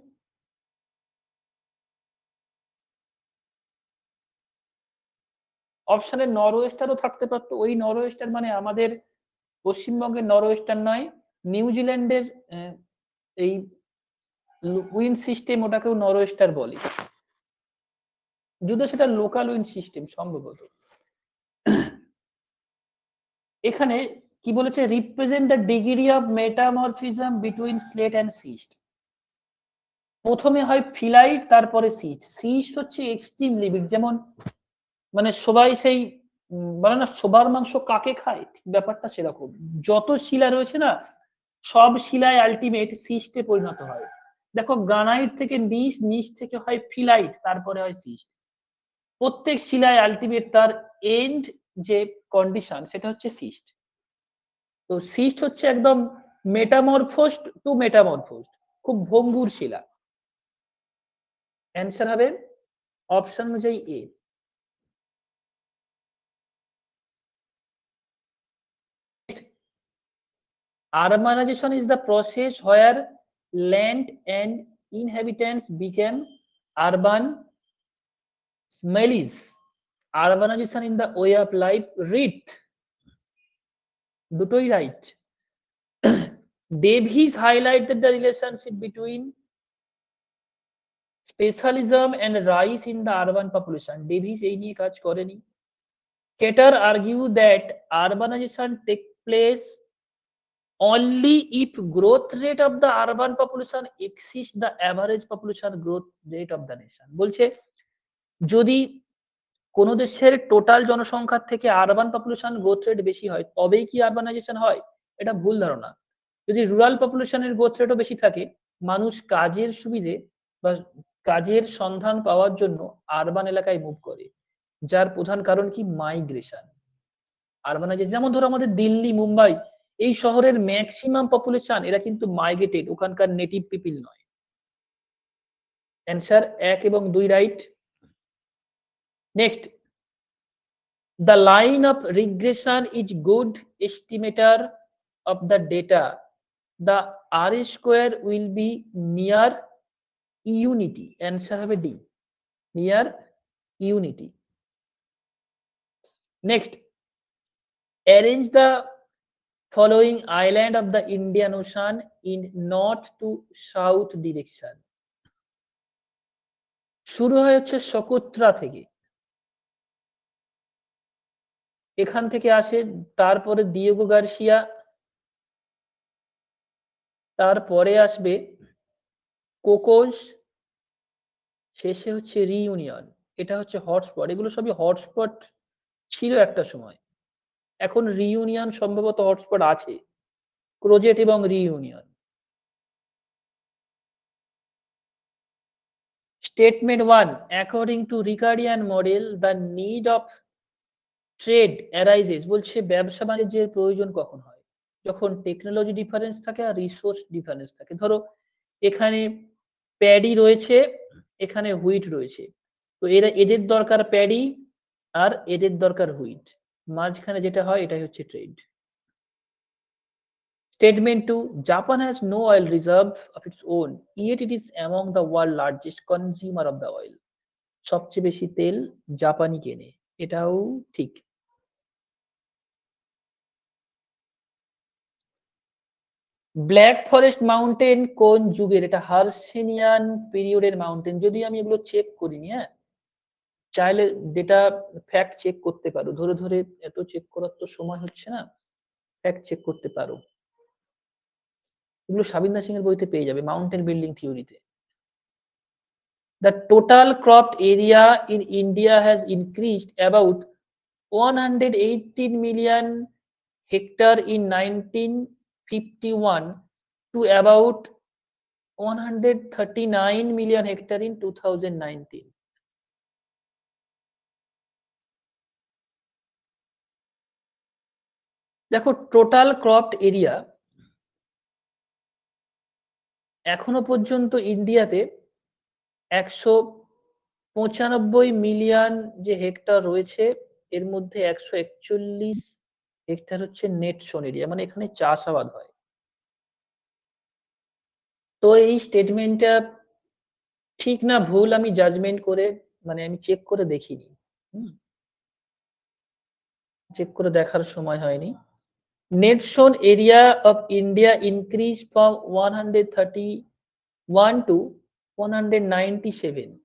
অপশানে নরওয়েস্টারও থাকতে পারতো ওই নরওয়েস্টার মানে আমাদের পশ্চিমবঙ্গের নরওয়েস্টার নয় নিউজিল্যান্ডের এই উইন সিস্টেম ওটাকেও নরওয়েস্টার বলে যদিও সেটা লোকাল উইন সিস্টেম সম্ভবত এখানে কি বলেছে represent the degree of metamorphism between slate and schist প্রথমে হয় ফিলাইট তারপরে সিস্ট সিস্ট হচ্ছে এক্সট্রিম লিমিট যেমন মানে সবাই সেই বলে না সবার মাংস কাকে খায় ব্যাপারটা সেরকম যত শিলা রয়েছে না সব শিলায় আলটিমেট সিস্টে পরিণত হয় দেখো গ্রানাইট থেকে নিচ নিচ থেকে হয় ফিলাইট তারপরে হয় সিস্ট প্রত্যেক শিলায় আলটিমেট তার এন্ড যে কন্ডিশন সেটা হচ্ছে সিস্ট তো সিস্ট হচ্ছে একদম মেটামরফোস্ট টু মেটামরফোস্ট খুব ভঙ্গুর শিলা অ্যান্সার হবে অপশন অনুযায়ী এ urbanization is the process where land and inhabitants became urban smellies urbanization in the way of life writ দুটোই right. Davies highlighted the relationship between specialism and rise in the urban population. Davies any kaj কাজ Keter argued that urbanization take place only if growth rate of the urban population exceeds the average population growth rate of the nation বলছে যদি কোন দেশের total জনসংখ্যার থেকে urban population growth rate বেশি হয় তবেই কি আরবানাইজেশন হয় এটা ভুল ধারণা যদি রুরাল পপুলেশনের গ্রোথ রেটও বেশি থাকে মানুষ কাজের সুবিধে বা কাজের সন্ধান পাওয়ার জন্য আরবান এলাকায় মুভ করে যার প্রধান কারণ কি মাইগ্রেশন আরবানাইজেশন যেমন ধরো আমাদের দিল্লি মুম্বাই এই শহরের ম্যাক্সিমাম পপুলেশন এরা কিন্তু মাইগ্রেটেড ওখানকার নেটিভ পিপিল নয় অ্যান্সার এক এবং দুই right next the line of regression is good estimator of the data the R square will be near unity answer হবে D near unity next arrange the following island of the Indian Ocean in north to south direction শুরু হয় হচ্ছে Socotra থেকে এখান থেকে আসে তারপরে Diego Garcia তারপরে আসবে কোকোজ শেষে হচ্ছে রিউনিয়ন এটা হচ্ছে হটস্পট এগুলো সবই হটস্পট ছিল একটা সময় এখন রিইউনিয়ন সম্ভবত হটস্পট আছে ক্রোজেট এবং Reunion statement one according to Ricardian model the need of trade arises বলছে ব্যবসা বাণিজ্যের প্রয়োজন কখন হয় যখন টেকনোলজি ডিফারেন্স থাকে আর রিসোর্স ডিফারেন্স থাকে ধরো এখানে প্যাডি রয়েছে এখানে হুইট রয়েছে তো এরা এদের দরকার প্যাডি আর এদের দরকার হুইট মাঝখানে যেটা হয় এটাই হচ্ছে trade statement two Japan has no oil reserve of its own yet it is among the world largest consumer of the oil সবচেয়ে বেশি তেল জাপানি কেনে এটাও ঠিক ব্ল্যাক ফরেস্ট মাউন্টেন কোন যুগের এটা হার্সেনিয়ান পিরিয়ডের মাউন্টেন যদি আমি এগুলো চেক করিনি হ্যাঁ চাইলে ডেটা ফ্যাক্ট চেক করতে পারো ধরে ধরে এত চেক করার তো সময় হচ্ছে না ফ্যাক্ট চেক করতে পারো এগুলো সাবিন্দা সিং এর বইতে পেয়ে যাবে মাউন্টেন বিল্ডিং থিওরিতে the total crop area in India has increased about one hundred eighteen million hectare in nineteen fifty one to about hectare in two thousand nineteen দেখো টোটাল ক্রপড এরিয়া এখনো পর্যন্ত ইন্ডিয়াতে একশো পঁচানব্বই মিলিয়ন যে hectare রয়েছে এর মধ্যে একশো একচল্লিশ হেক্টর হচ্ছে নেট সোন এরিয়া মানে এখানে চাষাবাদ হয় তো এই স্টেটমেন্টটা ঠিক না ভুল আমি জাজমেন্ট করে মানে আমি চেক করে দেখিনি চেক করে দেখার সময় হয়নি net shown area of India increased from 131 to 197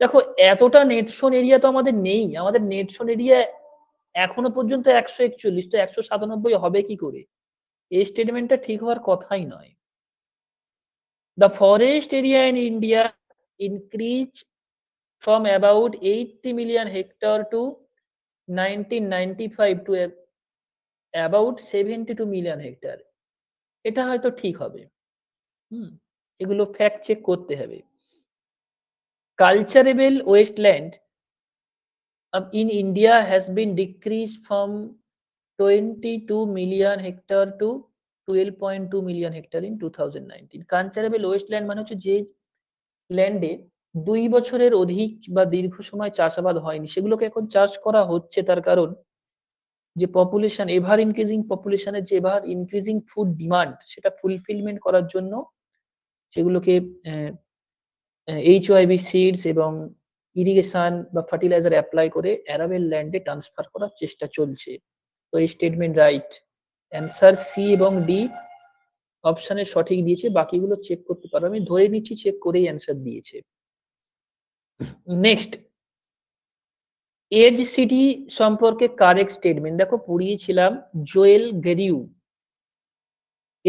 দেখো এতটা নেট এরিয়া তো আমাদের নেই আমাদের নেট এরিয়া এখনো পর্যন্ত একশো একচল্লিশ তো একশো সাতানব্বই হবে কি করে এই স্টেটমেন্টটা ঠিক হওয়ার কথাই নয় the forest area in India increase from about eighty million hectare to nineteen ninety five to about seventy two million hectare এটা হয়তো ঠিক হবে হুম এগুলো ফ্যাক্ট চেক করতে হবে culturable wasteland in India has been decrease from twenty two million hectare to twelve point two million hectare in two thousand nineteen culturable wasteland মানে হচ্ছে যে ল্যান্ডে দুই বছরের অধিক বা দীর্ঘ সময় চাষাবাদ হয়নি সেগুলোকে এখন চাষ করা হচ্ছে তার কারণ যে পপুলেশন এভার ইনক্রিজিং পপুলেশনের যে এভার ইনক্রিজিং ফুড ডিমান্ড সেটা ফুলফিলমেন্ট করার জন্য সেগুলোকে এইচ ওয়াইভি সিডস এবং ইরিগেশন বা ফার্টিলাইজার অ্যাপ্লাই করে অ্যারাবেল ল্যান্ডে ট্রান্সফার করার চেষ্টা চলছে তো এই স্টেটমেন্ট রাইট অ্যান্সার সি এবং ডি অপশানে সঠিক দিয়েছে বাকিগুলো চেক করতে পারো আমি ধরে নিচ্ছি চেক করেই অ্যান্সার দিয়েছে নেক্সট এজ সিটি সম্পর্কে কারেক্ট স্টেটমেন্ট দেখো পড়িয়েছিলাম জোয়েল গেরিউ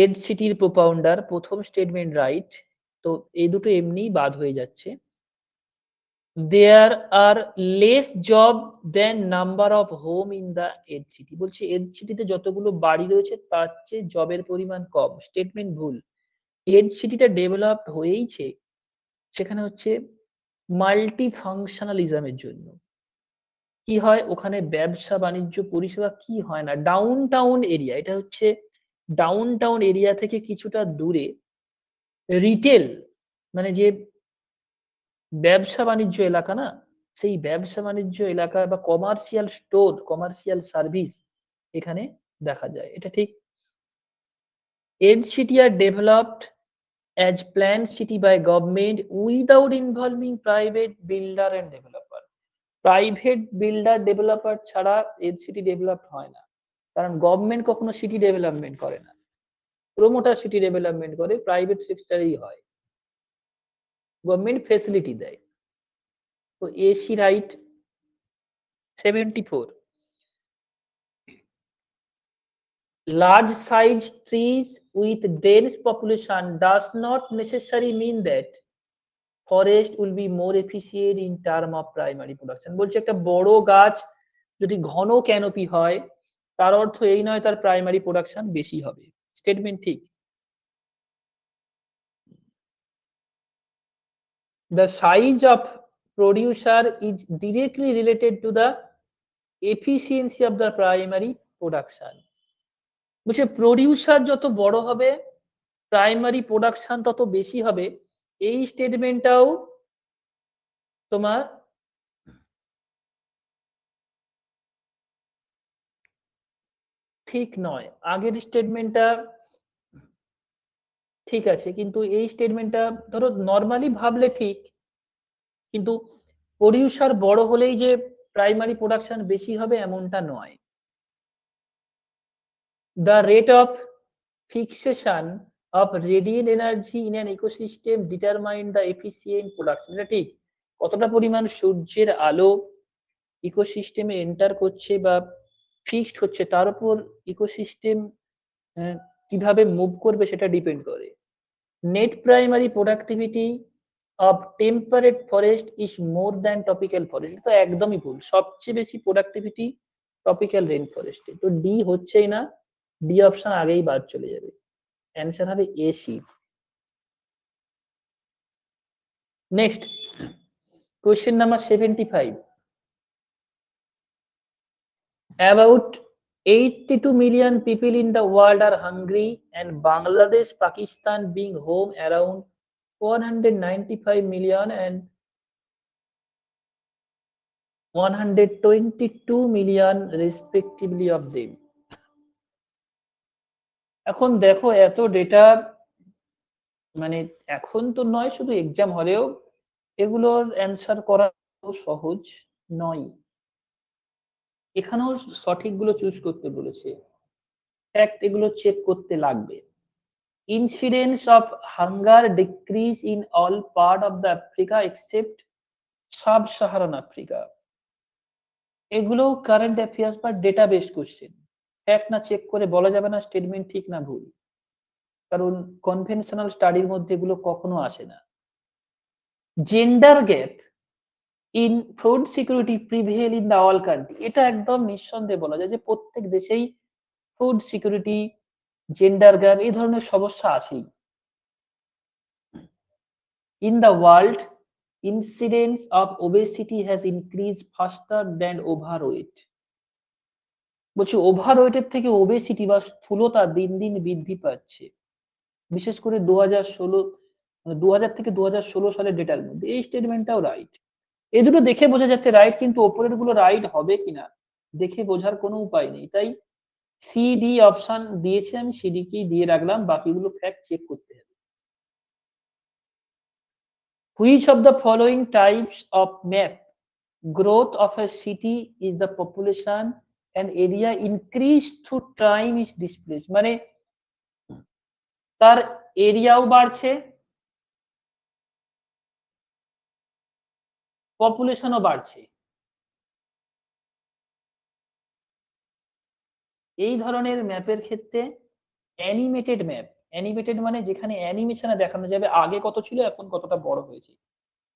এজ সিটির প্রোপাউন্ডার প্রথম স্টেটমেন্ট রাইট তো এই দুটো এমনি বাদ হয়ে যাচ্ছে there are less job then number of home in the edge city বলছে এড সিটিতে যতগুলো বাড়ি রয়েছে তার চেয়ে জবের পরিমাণ কম স্টেটমেন্ট ভুল এড সিটিটা ডেভেলপড হয়েইছে সেখানে হচ্ছে মাল্টি ফাংশনালিজমের জন্য কি হয় ওখানে ব্যবসা বাণিজ্য পরিষেবা কি হয় না ডাউন টাউন এরিয়া এটা হচ্ছে ডাউন টাউন এরিয়া থেকে কিছুটা দূরে রিটেল মানে যে ব্যবসা বাণিজ্য এলাকা না সেই ব্যবসা বাণিজ্য এলাকা বা কমার্শিয়াল স্টোর কমার্শিয়াল সার্ভিস এখানে দেখা যায় এটা ঠিক edge city are developed as plan city by government without involving private builder and develop private builder developer ছাড়া এই সিটি ডেভেলপ হয় না কারণ গভর্নমেন্ট কখনো সিটি ডেভেলপমেন্ট করে না প্রোমোটার সিটি ডেভেলপমেন্ট করে প্রাইভেট সেক্টরেই হয় গভর্নমেন্ট ফেসিলিটি দেয় তো AC right seventy four large size trees with dense population does not necessary mean that forest will be more efficient in term of primary production বলছে একটা বড় গাছ যদি ঘন ক্যানোপি হয় তার অর্থ এই নয় তার প্রাইমারি প্রোডাকশন বেশি হবে স্টেটমেন্ট ঠিক the size of producer is directly related to the efficiency of the primary production বলছে প্রডিউসার যত বড় হবে প্রাইমারি প্রোডাকশন তত বেশি হবে এই স্টেটমেন্টটাও তোমার ঠিক নয় আগের স্টেটমেন্টটা ঠিক আছে কিন্তু এই স্টেটমেন্টটা ধরো নর্মালি ভাবলে ঠিক কিন্তু প্রডিউসার বড় হলেই যে প্রাইমারি প্রোডাকশন বেশি হবে এমনটা নয় the rate of fixation of radiant energy in an ecosystem determine the efficient production এটা ঠিক কতটা পরিমাণ সূর্যের আলো ইকোসিস্টেমে এন্টার করছে বা ফিক্সড হচ্ছে তার উপর ইকোসিস্টেম কিভাবে মুভ করবে সেটা ডিপেন্ড করে net primary productivity of temperate forest is more than topical forest তো একদমই ভুল সবচেয়ে বেশি প্রোডাক্টিভিটি টপিক্যাল রেন ফরেস্টে তো ডি হচ্ছেই না ডি অপশন আগেই বাদ চলে যাবে অ্যান্সার হবে A C next question number seventy five about eighty two million people in the world are hungry and Bangladesh Pakistan being home around one hundred ninety five million and 122 million respectively of them. এখন দেখো এত data মানে এখন তো নয় শুধু exam হলেও এগুলোর অ্যান্সার করা সহজ নয় এখানেও সঠিকগুলো চুজ করতে বলেছে ফ্যাক্ট এগুলো চেক করতে লাগবে incidence of hunger decrease in all part of the Africa except sub Saharan Africa এগুলো কারেন্ট অ্যাফেয়ার্স বা ডেটা বেস কোশ্চেন ফ্যাক্ট না চেক করে বলা যাবে না স্টেটমেন্ট ঠিক না ভুল কারণ কনভেনশনাল স্টাডির মধ্যে এগুলো কখনো আসে না gender gap in food security prevail in the all country এটা একদম নিঃসন্দেহে বলা যায় যে প্রত্যেক দেশেই ফুড সিকিউরিটি জেন্ডার গ্যাপ এই ধরনের সমস্যা আছেই in the world incidence of obesity has increased faster than overweight. বলছি ওভারওয়েটের থেকে ওবেসিটি বা স্থূলতা দিন দিন বৃদ্ধি পাচ্ছে বিশেষ করে দু হাজার ষোলো মানে দু হাজার থেকে দু হাজার ষোলো সালের ডেটার মধ্যে এই স্টেটমেন্টটাও রাইট এ দুটো দেখে বোঝা যাচ্ছে রাইট কিন্তু ওপরের গুলো রাইট হবে কিনা দেখে বোঝার কোনো উপায় নেই তাই সিডি অপশন দিয়েছে আমি সিডি কি দিয়ে রাখলাম বাকিগুলো ফ্যাক্ট চেক করতে হবে which of the following types of map growth of a city is the population and area increased through time is displaced মানে তার এরিয়াও বাড়ছে পপুলেশনও বাড়ছে এই ধরনের ম্যাপের ক্ষেত্রে অ্যানিমেটেড ম্যাপ অ্যানিমেটেড মানে যেখানে অ্যানিমেশনে দেখানো যাবে আগে কত ছিল এখন কতটা বড় হয়েছে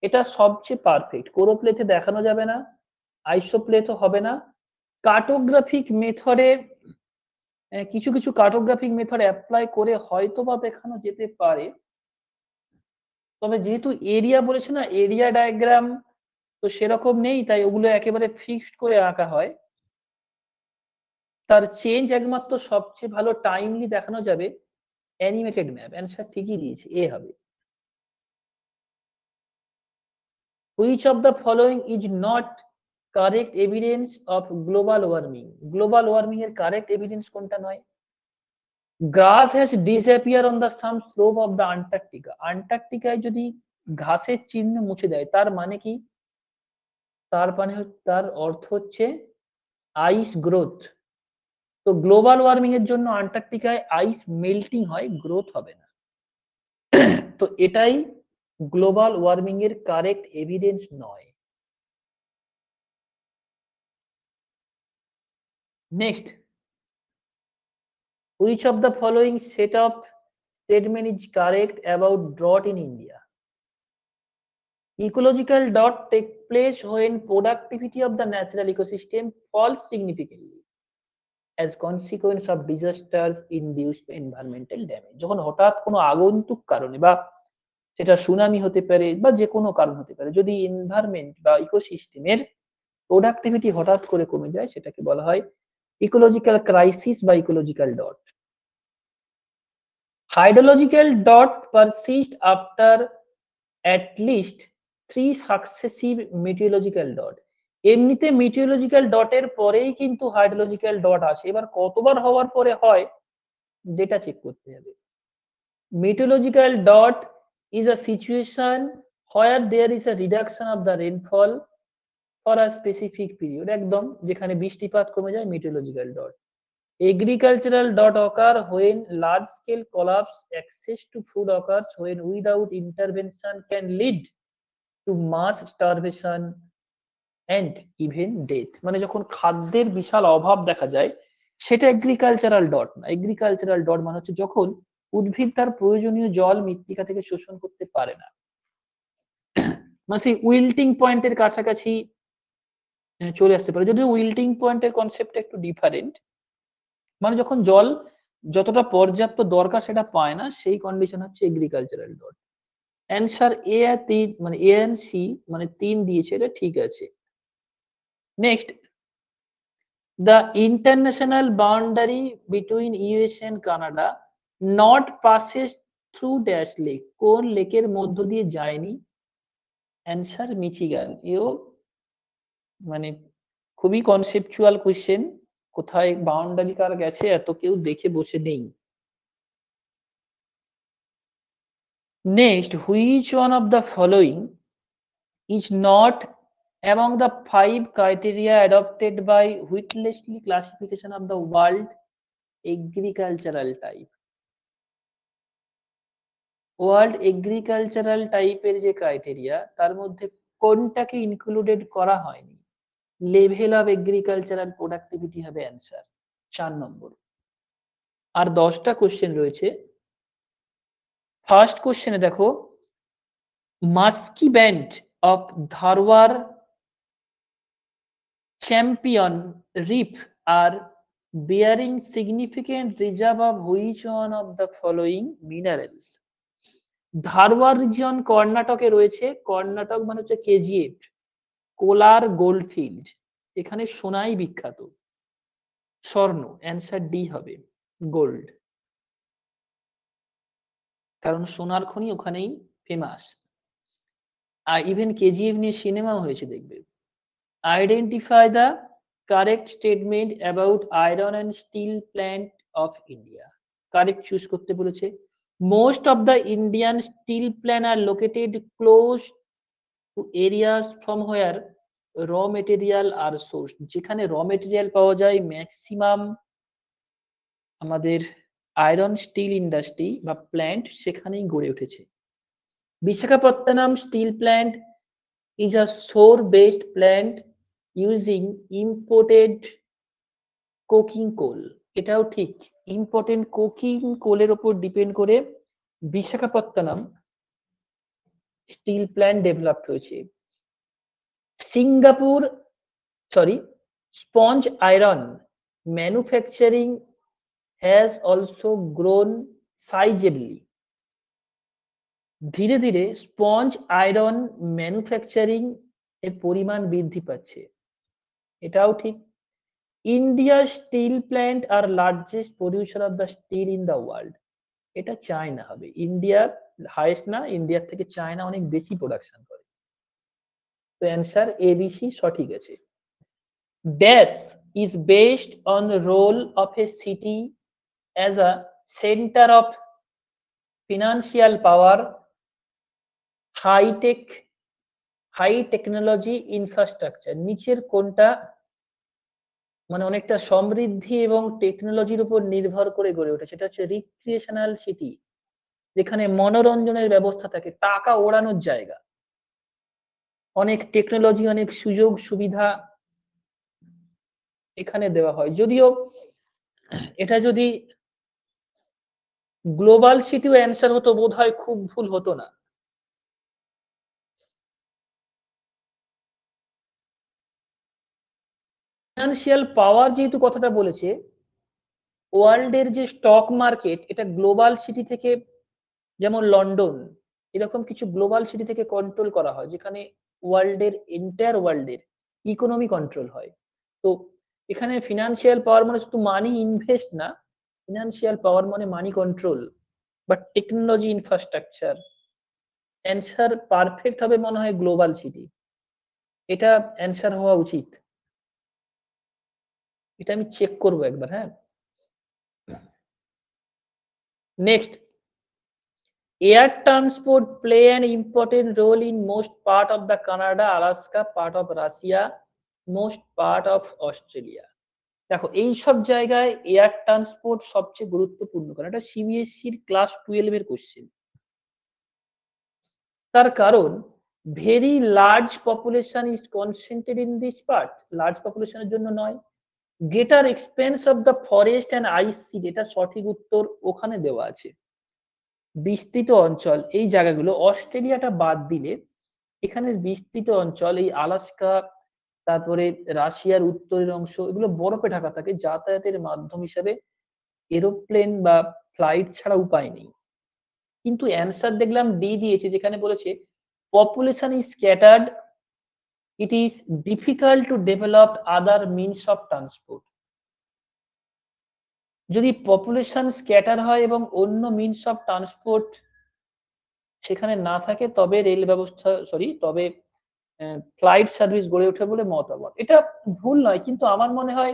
এটা সবচেয়ে পারফেক্ট কোরোপ্লেতে দেখানো যাবে না আইসোপ্লেতে হবে না কার্টোগ্রাফিক মেথডে কিছু কিছু কার্টোগ্রাফিক মেথড অ্যাপ্লাই করে হয়তো বা দেখানো যেতে পারে তবে যেহেতু এরিয়া বলেছে না এরিয়া ডায়াগ্রাম তো সেরকম নেই তাই ওগুলো একেবারে ফিক্সড করে আঁকা হয় তার চেঞ্জ একমাত্র সবচেয়ে ভালো টাইমলি দেখানো যাবে অ্যানিমেটেড ম্যাপ অ্যান্সার ঠিকই দিয়েছে এ হবে which of the following is not correct evidence of global warming global warming এর কারেক্ট এভিডেন্স কোনটা নয় grass has disappear on the some slope of the Antarctica আন্টার্কটিকায় যদি ঘাসের চিহ্ন মুছে দেয় তার মানে কি তার মানে তার অর্থ হচ্ছে আইস গ্রোথ তো গ্লোবাল ওয়ার্মিং এর জন্য আন্টার্কটিকায় আইস মেল্টিং হয় গ্রোথ হবে না তো এটাই গ্লোবাল ওয়ার্মিং এর কারেক্ট এভিডেন্স নয় next which of the following set of statement is correct about drought in India. Ecological drought take place when productivity of the natural ecosystem falls significantly as consequence of disasters induced environmental damage. যখন হঠাৎ কোনো আগন্তুক কারণে বা সেটা tsunami হতে পারে বা যে কোনো কারণ হতে পারে যদি এনভায়রনমেন্ট বা ইকোসিস্টেমের প্রোডাক্টিভিটি হঠাৎ করে কমে যায় সেটাকে বলা হয় ইকোলজিক্যাল ক্রাইসিস বা ইকোলজিক্যাল ডট hydrological dot persist after at least three successive meteorological dot এমনিতে মিটিওলজিক্যাল ডটের পরেই কিন্তু হাইড্রোলজিক্যাল ডট আসে এবার কতবার হওয়ার পরে হয় ডেটা চেক করতে হবে মিটিওলজিক্যাল dot is a situation where there is a reduction of the rainfall for a specific period একদম যেখানে বৃষ্টিপাত কমে যায় মিটোলজিক্যাল dot agricultural dot ochre when large scale collapse access to food ochre when without intervention can lead to mass starvation and even death মানে যখন খাদ্যের বিশাল অভাব দেখা যায় সেটা এগ্রিকালচারাল ডট না এগ্রিকালচারাল ডট মানে হচ্ছে যখন উদ্ভিদ তার প্রয়োজনীয় জল মৃত্তিকা থেকে শোষণ করতে পারে না মানে সেই উইল্টিং পয়েন্টের কাছাকাছি চলে আসতে পারে যদিও উইল্টিং পয়েন্টের কনসেপ্টটা একটু ডিফারেন্ট মানে যখন জল যতটা পর্যাপ্ত দরকার সেটা পায় না সেই কন্ডিশন হচ্ছে এগ্রিকালচারাল ডট অ্যান্সার এ আর তিন মানে এ অ্যান্ড সি মানে তিন দিয়েছে এটা ঠিক আছে next the international boundary between US and Canada not passes through dash lake কোন লেকের মধ্য দিয়ে যায়নি অ্যান্সার মিচিগান ইউ মানে খুবই কনসেপচুয়াল কোয়েশ্চেন কোথায় বাউন্ডারি কার গেছে এত কেউ দেখে বসে নেই next which one of the following is not এবং the five criteria adopted by Whittlesey classification of the world agricultural type world agricultural টাইপের যে ক্রাইটেরিয়া তার মধ্যে কোনটাকে ইনক্লুডেড করা হয়নি লেভেল অফ এগ্রিকালচারাল প্রোডাক্টিভিটি হবে অ্যান্সার চার নম্বর আর দশটা কোশ্চেন রয়েছে ফার্স্ট কোশ্চেনে দেখো Maski band of Dharwar Champion Reef are bearing significant reserve of which one of the following minerals Dharwar region কর্ণাটকে রয়েছে কর্ণাটক মানে হচ্ছে কেজিএফ কোলার গোল্ডফিল্ড এখানে সোনাই বিখ্যাত স্বর্ণ অ্যান্সার ডি হবে গোল্ড কারণ সোনার খনি ওখানেই ফেমাস আর ইভেন কেজিএফ নিয়ে সিনেমাও হয়েছে দেখবে identify the correct statement about iron and steel plant of India correct choose করতে বলেছে most of the Indian steel plan are located close areas from where raw material R source যেখানে র material পাওয়া যায় ম্যাক্সিমাম আমাদের iron steel industry বা plant সেখানেই গড়ে উঠেছে Visakhapatnam steel plant is a shore based plant using imported coking coal এটাও ঠিক ইম্পর্টেন্ট কোকিং কোলের ওপর ডিপেন্ড করে বিশাখাপত্তনম স্টিল প্ল্যান্ট ডেভেলপ হয়েছে Singapore sorry sponge iron manufacturing has also grown sizeably ধীরে ধীরে স্পঞ্জ আয়রন ম্যানুফ্যাকচারিং এর পরিমাণ বৃদ্ধি পাচ্ছে এটাও ঠিক India steel plant are largest producer of the steel in the world এটা চায়না হবে ইন্ডিয়া হাইয়েস্ট না ইন্ডিয়ার থেকে চায়না অনেক বেশি প্রোডাকশন করে তো অ্যান্সার বিসি সঠিক আছে দেশ is based on role of a city as a centre of financial power hitech high technology infrastructure নিচের কোনটা মানে অনেকটা সমৃদ্ধি এবং টেকনোলজির উপর নির্ভর করে গড়ে ওঠে সেটা হচ্ছে রিক্রিয়েশনাল সিটি যেখানে মনোরঞ্জনের ব্যবস্থা থাকে টাকা ওড়ানোর জায়গা অনেক টেকনোলজি অনেক সুযোগ সুবিধা এখানে দেওয়া হয় যদিও এটা যদি গ্লোবাল সিটিও অ্যান্সার হতো বোধ হয় খুব ভুল হতো না ফিনান্সিয়াল পাওয়ার যেহেতু কথাটা বলেছে ওয়ার্ল্ডের যে স্টক মার্কেট এটা গ্লোবাল সিটি থেকে যেমন লন্ডন এরকম কিছু গ্লোবাল সিটি থেকে কন্ট্রোল করা হয় যেখানে ওয়ার্ল্ডের এন্টায়ার ওয়ার্ল্ডের ইকোনমি কন্ট্রোল হয় তো এখানে ফিনান্সিয়াল পাওয়ার মানে শুধু মানি ইনভেস্ট না ফিনান্সিয়াল পাওয়ার মানে মানি কন্ট্রোল বা টেকনোলজি ইনফ্রাস্ট্রাকচার অ্যান্সার পারফেক্ট হবে মনে হয় গ্লোবাল সিটি এটা অ্যান্সার হওয়া উচিত এটা আমি চেক করবো একবার হ্যাঁ next Air transport play an important role in most part of the Canada, Alaska, part of Russia, most part of Australia. দেখো এই সব জায়গায় এয়ার ট্রান্সপোর্ট সবচেয়ে গুরুত্বপূর্ণ কারণ এটা সিবিএসসির ক্লাস টুয়েলভ এর কোশ্চেন তার কারণ very large population is concentrated in this part large পপুলেশনের জন্য নয় greater expanse of the forest and ice sheet এটা সঠিক উত্তর ওখানে দেওয়া আছে বিস্তৃত অঞ্চল এই জায়গাগুলো অস্ট্রেলিয়াটা বাদ দিলে এখানের বিস্তৃত অঞ্চল এই আলাস্কা তারপরে রাশিয়ার উত্তরের অংশ এগুলো বরফে ঢাকা থাকে যাতায়াতের মাধ্যম হিসাবে এরোপ্লেন বা ফ্লাইট ছাড়া উপায় নেই কিন্তু অ্যান্সার দেখলাম ডি দিয়েছে যেখানে বলেছে population is scattered it is difficult to develop other means of transport যদি পপুলেশন স্ক্যাটার হয় এবং অন্য মিনস অফ ট্রান্সপোর্ট সেখানে না থাকে তবে রেল ব্যবস্থা সরি তবে ফ্লাইট সার্ভিস গড়ে ওঠে বলে মতামত এটা ভুল নয় কিন্তু আমার মনে হয়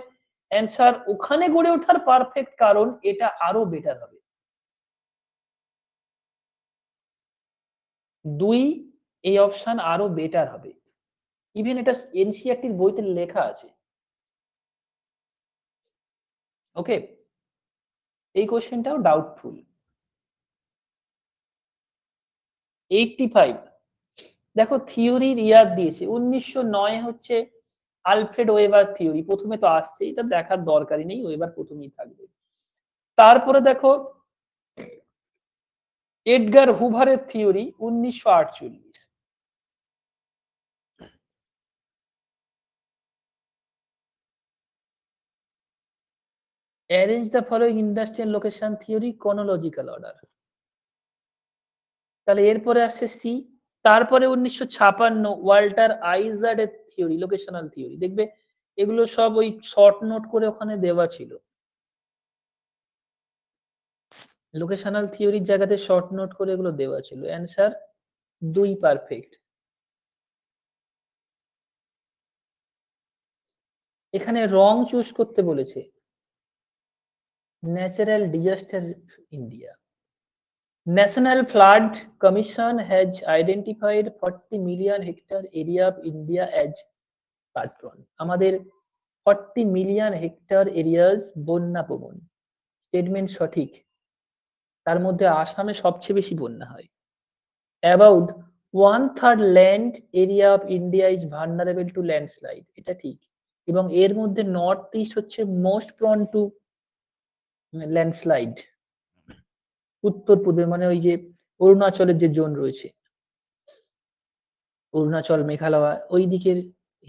অ্যান্সার ওখানে গড়ে ওঠার পারফেক্ট কারণ এটা আরো বেটার হবে দুই এই অপশন আরো বেটার হবে ইভেন এটা এনসিআরটির বইতে লেখা আছে ওকে এই কোশ্চেনটাও ডাউটফুল এইটটি ফাইভ দেখো থিওরির ইয়ার দিয়েছে উনিশশো নয় হচ্ছে আলফ্রেড ওয়েবার থিওরি প্রথমে তো আসছে এটা দেখার দরকারই নেই ওয়েবার প্রথমেই থাকবে তারপরে দেখো এডগার হুভারের থিওরি উনিশশো আটচল্লিশ arrange the following industrial location theory chronological order তাহলে এরপরে আসছে সি তারপরে উনিশশো ছাপান্ন ওয়াল্টার আইজার্ডের এর থিওরি লোকেশনাল থিওরি দেখবে এগুলো সব ওই শর্ট নোট করে ওখানে দেওয়া ছিল লোকেশনাল থিওরির জায়গাতে শর্ট নোট করে এগুলো দেওয়া ছিল অ্যান্সার দুই পারফেক্ট এখানে রং চুজ করতে বলেছে natural disaster India. National Flood Commission has identified 40 million hectare area of India as patron. আমাদের 40 মিলিয়ন হেক্টর এরিয়াস বন্যা প্রবণ স্টেটমেন্ট সঠিক তার মধ্যে আসামে সবচেয়ে বেশি বন্যা হয় about one third land area of India is vulnerable to landslide এটা ঠিক এবং এর মধ্যে নর্থ ইস্ট হচ্ছে মোস্ট প্রন টু ল্যান্ডস্লাইড উত্তর পূর্বে মানে ওই যে অরুণাচলের যে জোন রয়েছে অরুণাচল মেঘালয় ওই দিকের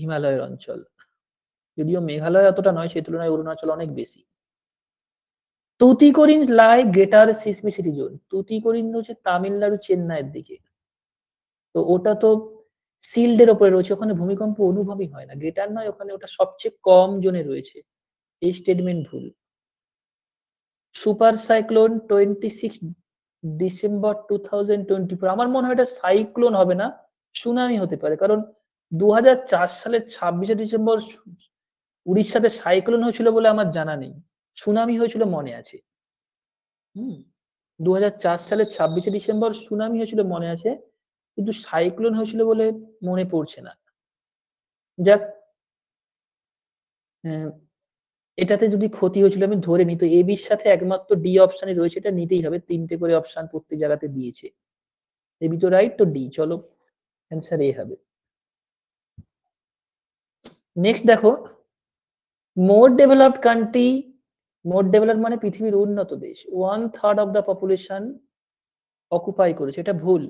হিমালয়ের অঞ্চল যদিও মেঘালয় অতটা নয় সে তুলনায় অরুণাচল অনেক বেশি তুতিকরিন লাই গ্রেটার সিসমিসিটি জোন তুতিকরিন হচ্ছে তামিলনাড়ু চেন্নাইয়ের দিকে তো ওটা তো সিল্ডের ওপরে রয়েছে ওখানে ভূমিকম্প অনুভবই হয় না গ্রেটার নয় ওখানে ওটা সবচেয়ে কম জোনে রয়েছে এই স্টেটমেন্ট ভুল super cyclone twenty six December two thousand twenty four আমার মনে হয় এটা সাইক্লোন হবে না সুনামি হতে পারে কারণ দু হাজার চার সালের ছাব্বিশে ডিসেম্বর উড়িষ্যাতে সাইক্লোন হয়েছিল বলে আমার জানা নেই সুনামি হয়েছিল মনে আছে হুম দু সালের ছাব্বিশে ডিসেম্বর সুনামি হয়েছিল মনে আছে কিন্তু সাইক্লোন হয়েছিল বলে মনে পড়ছে না যাক হ্যাঁ, এটাতে যদি ক্ষতি হয়েছিল আমি ধরে নিই এ বির সাথে একমাত্র ডি অপশানে রয়েছে এটা নিতেই হবে তিনটে করে অপশান প্রত্যেক জায়গাতে দিয়েছে এ বি তো রাইট তো ডি চলো অ্যান্সার এ হবে নেক্সট দেখো more developed country more develop মানে পৃথিবীর উন্নত দেশ one third of the population occupy করেছে এটা ভুল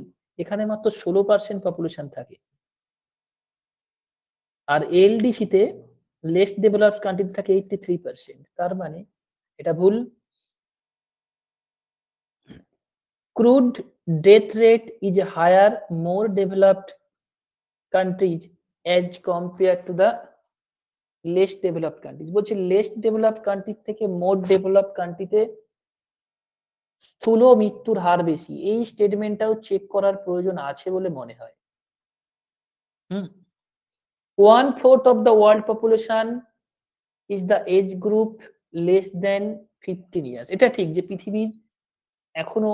এখানে মাত্র ষোলো পার্সেন্ট পপুলেশন থাকে আর এলডিসিতে লেস ডেভেলপড কান্ট্রিতে থাকে এইটটি থ্রি পার্সেন্ট তার মানে এটা ভুল crude death rate is higher more developed countries as compare to the less developed countries বলছি লেস ডেভেলপড কান্ট্রির থেকে মোর ডেভেলপড কান্ট্রিতে স্থূল মৃত্যুর হার বেশি এই স্টেটমেন্টটাও চেক করার প্রয়োজন আছে বলে মনে হয় হুম one fourth of the world population is the age group less than 15 years এটা ঠিক যে পৃথিবীর এখনো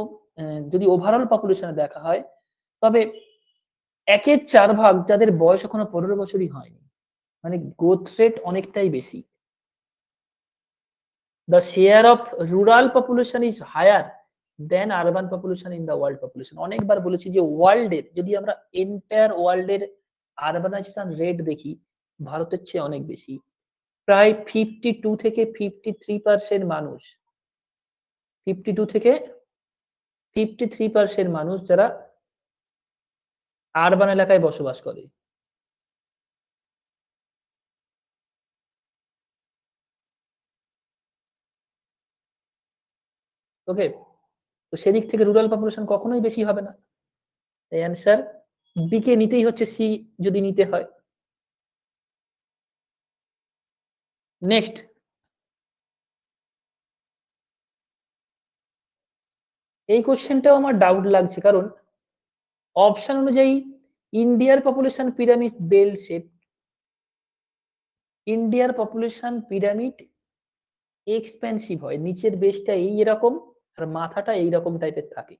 যদি ওভারঅল পপুলেশনে দেখা হয় তবে একের চার ভাগ যাদের বয়স এখনো পনেরো বছরই হয়নি মানে গ্রোথ রেট অনেকটাই বেশি the share of rural population is higher than urban population in the world population অনেকবার বলেছি যে ওয়ার্ল্ডের যদি আমরা এন্টায়ার ওয়ার্ল্ডের এর আরবানাইজেশন রেট দেখি ভারতের চেয়ে অনেক বেশি প্রায় ফিফটি টু থেকে ফিফটি থ্রি পার্সেন্ট মানুষ ফিফটি টু থেকে ফিফটি থ্রি পার্সেন্ট মানুষ যারা আরবান এলাকায় বসবাস করে ওকে তো সেদিক থেকে রুরাল পপুলেশন কখনোই বেশি হবে না অ্যান্সার বিকে নিতেই হচ্ছে সি যদি নিতে হয় নেক্সট এই কোশ্চেনটাও আমার ডাউট লাগছে কারণ অপশন অনুযায়ী ইন্ডিয়ার পপুলেশন পিরামিড বেল শেপ ইন্ডিয়ার পপুলেশন পিরামিড এক্সপেন্সিভ হয় নিচের বেসটা এই এরকম আর মাথাটা এইরকম টাইপের থাকে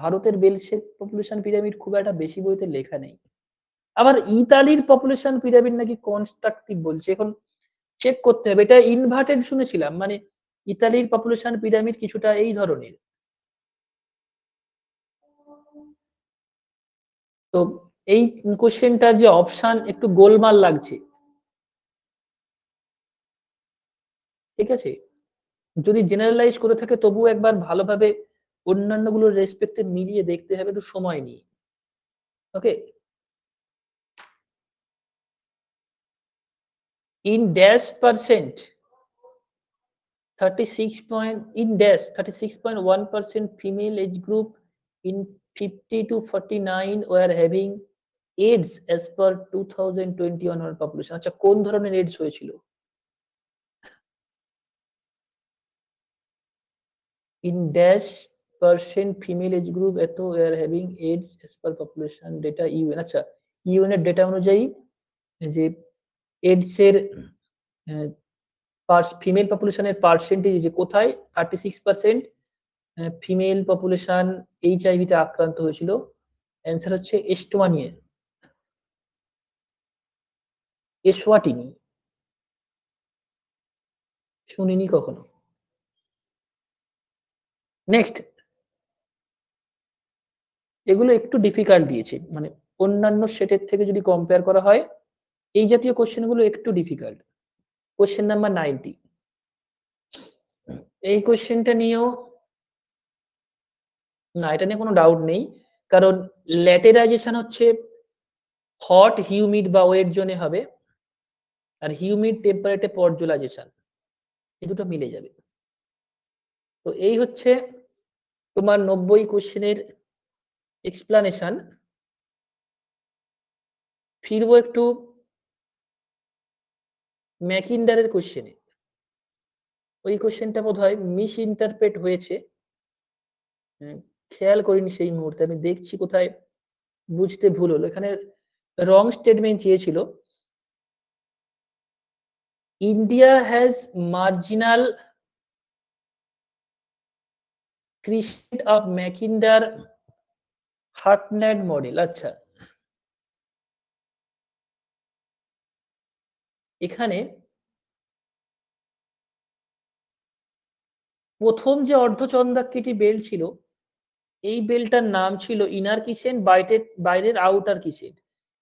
ভারতের বেল পপুলেশন পিরামিড খুব একটা বেশি বইতে লেখা নেই আবার ইতালির পপুলেশন পিরামিড নাকি কনস্ট্রাকটিভ বলছে এখন চেক করতে হবে এটা ইনভার্টেড শুনেছিলাম মানে ইতালির পপুলেশন পিরামিড কিছুটা এই ধরনের তো এই কোশ্চেনটার যে অপশন একটু গোলমাল লাগছে ঠিক আছে যদি জেনারেলাইজ করে থাকে তবু একবার ভালোভাবে অন্যান্য গুলোর রেসপেক্টে মিলিয়ে দেখতে হবে একটু সময় নিয়ে okay in dash percent thirty six point in dash thirty six point one percent female age group in fifty to forty nine were having AIDS as per two thousand twenty one were population আচ্ছা কোন ধরনের AIDS হয়েছিল in dash percent female age group এত we are having AIDS as per population data UN e আচ্ছা ইউএনের e data অনুযায়ী যে AIDS এর female পপুলেশনের percentage যে কোথায় thirty six percent female population H আইভিতে আক্রান্ত হয়েছিল অ্যান্সার হচ্ছে এস্টোমা নিয়ে এসওয়াটিনি শুনিনি কখনো নেক্সট এগুলো একটু ডিফিকাল্ট দিয়েছে মানে অন্যান্য সেটের থেকে যদি কম্পেয়ার করা হয় এই জাতীয় কোশ্চেনগুলো একটু ডিফিকাল্ট কোশ্চেন নাম্বার নাইনটি এই কোশ্চেনটা নিয়েও না এটা নিয়ে কোনো ডাউট নেই কারণ ল্যাটেরাইজেশন হচ্ছে হট হিউমিড বা ওয়েট জোনে হবে আর হিউমিড টেম্পারেটে পর্জুলাইজেশন এই দুটো মিলে যাবে তো এই হচ্ছে তোমার নব্বই কোশ্চেনের এক্সপ্লানেশন ফিরবো একটু ম্যাকিন্ডারের কোশ্চেনে ওই কোশ্চেনটা বোধ হয় মিস ইন্টারপ্রেট হয়েছে খেয়াল করিনি সেই মুহূর্তে আমি দেখছি কোথায় বুঝতে ভুল হলো এখানে রং স্টেটমেন্ট চেয়েছিল India has marginal crescent of Mackinder heartland model আচ্ছা এখানে প্রথম যে অর্ধচন্দাকৃতি বেল ছিল এই বেলটার নাম ছিল ইনার কিচেন বাইটের বাইরের আউটার কিচেন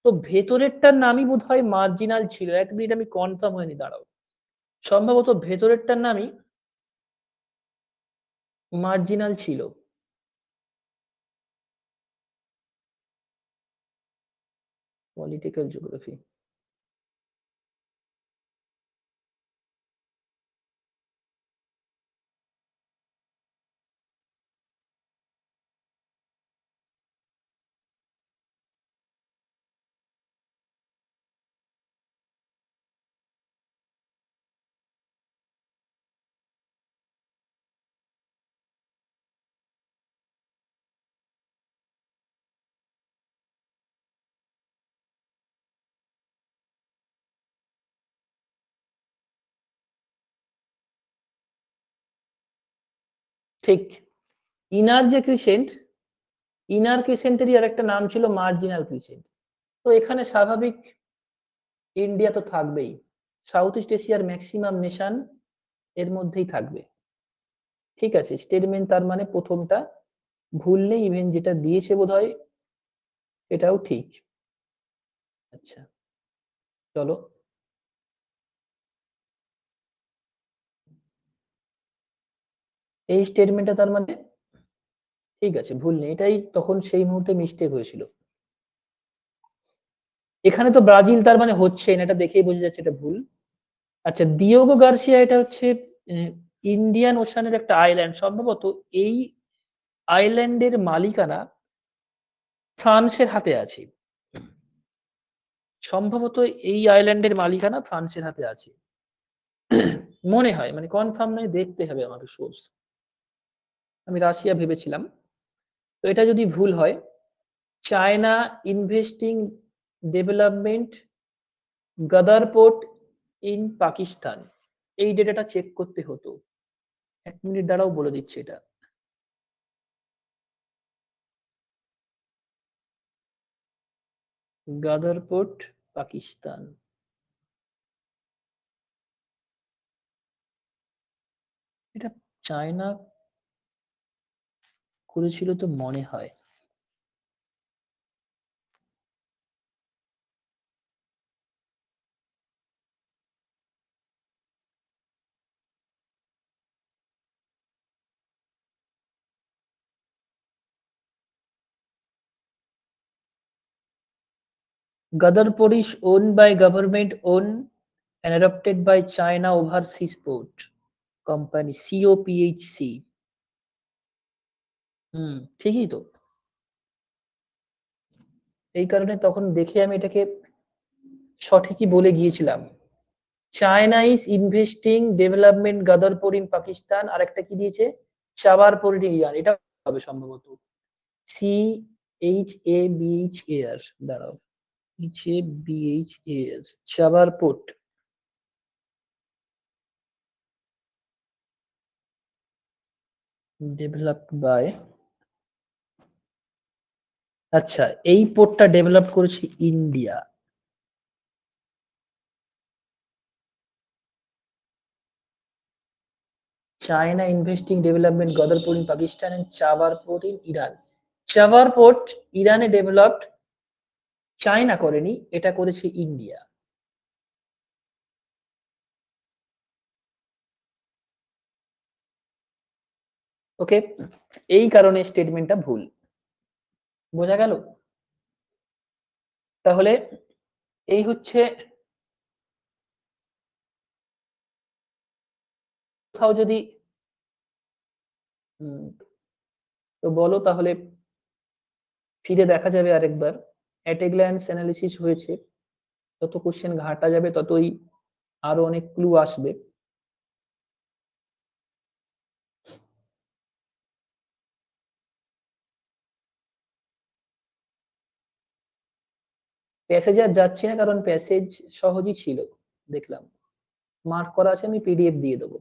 তো ভেতরেরটার নামই বোধ হয় মার্জিনাল ছিল এক মিনিট আমি কনফার্ম হয়নি দাঁড়াও সম্ভবত ভেতরেরটার নামই মার্জিনাল ছিল political geography ঠিক ইনার যে ক্রিসেন্ট ইনার ক্রিসেন্টেরই আর একটা নাম ছিল মার্জিনাল ক্রিসেন্ট তো এখানে স্বাভাবিক ইন্ডিয়া তো থাকবেই সাউথ ইস্ট এশিয়ার ম্যাক্সিমাম নেশান এর মধ্যেই থাকবে ঠিক আছে স্টেটমেন্ট তার মানে প্রথমটা ভুল নেই ইভেন যেটা দিয়েছে বোধ হয় এটাও ঠিক আচ্ছা চলো এই স্টেটমেন্টটা তার মানে ঠিক আছে ভুল নেই এটাই তখন সেই মুহূর্তে মিস্টেক হয়েছিল এখানে তো ব্রাজিল তার মানে হচ্ছে না এটা দেখেই বোঝা যাচ্ছে এটা ভুল আচ্ছা দিওগো গার্সিয়া এটা হচ্ছে ইন্ডিয়ান ওশানের একটা আইল্যান্ড সম্ভবত এই আইল্যান্ডের মালিকানা ফ্রান্সের হাতে আছে সম্ভবত এই আইল্যান্ডের মালিকানা ফ্রান্সের হাতে আছে মনে হয় মানে কনফার্ম নয় দেখতে হবে আমাকে সোর্স আমি রাশিয়া ভেবেছিলাম তো এটা যদি ভুল হয় China investing development Gwadar port in Pakistan এই ডেটাটা চেক করতে হতো এক মিনিট দ্বারাও বলে দিচ্ছে এটা গাদারপোর্ট পাকিস্তান এটা চায়না করেছিল তো মনে হয় গাদার পরিশ own by government own and adapted by China overseas port company COPHC hmm ঠিকই তো এই কারণে তখন দেখে আমি এটাকে সঠিকই বলে গিয়েছিলাম China is investing development Gwadar port in Pakistan আর একটা কি দিয়েছে চাবার ইন ইয়ার এটা হবে সম্ভবত C H A B A R দাঁড়াও H A B H A R Chabahar port developed আচ্ছা এই পোর্টটা ডেভেলপ করেছে India China investing development Gwadar port in Pakistan Chabahar port in Iran Chabahar port ইরানে ডেভেলপড চায়না করেনি এটা করেছে ইন্ডিয়া ওকে এই কারণে স্টেটমেন্টটা ভুল বোঝা গেল তাহলে এই হচ্ছে কোথাও যদি তো বলো তাহলে ফিরে দেখা যাবে আরেকবার অ্যাট অ্যানালিসিস হয়েছে যত কোশ্চেন ঘাটা যাবে ততই আরো অনেক ক্লু আসবে প্যাসেজ আর যাচ্ছি না কারণ প্যাসেজ সহজই ছিল দেখলাম মার্ক করা আছে আমি পিডিএফ দিয়ে দেবো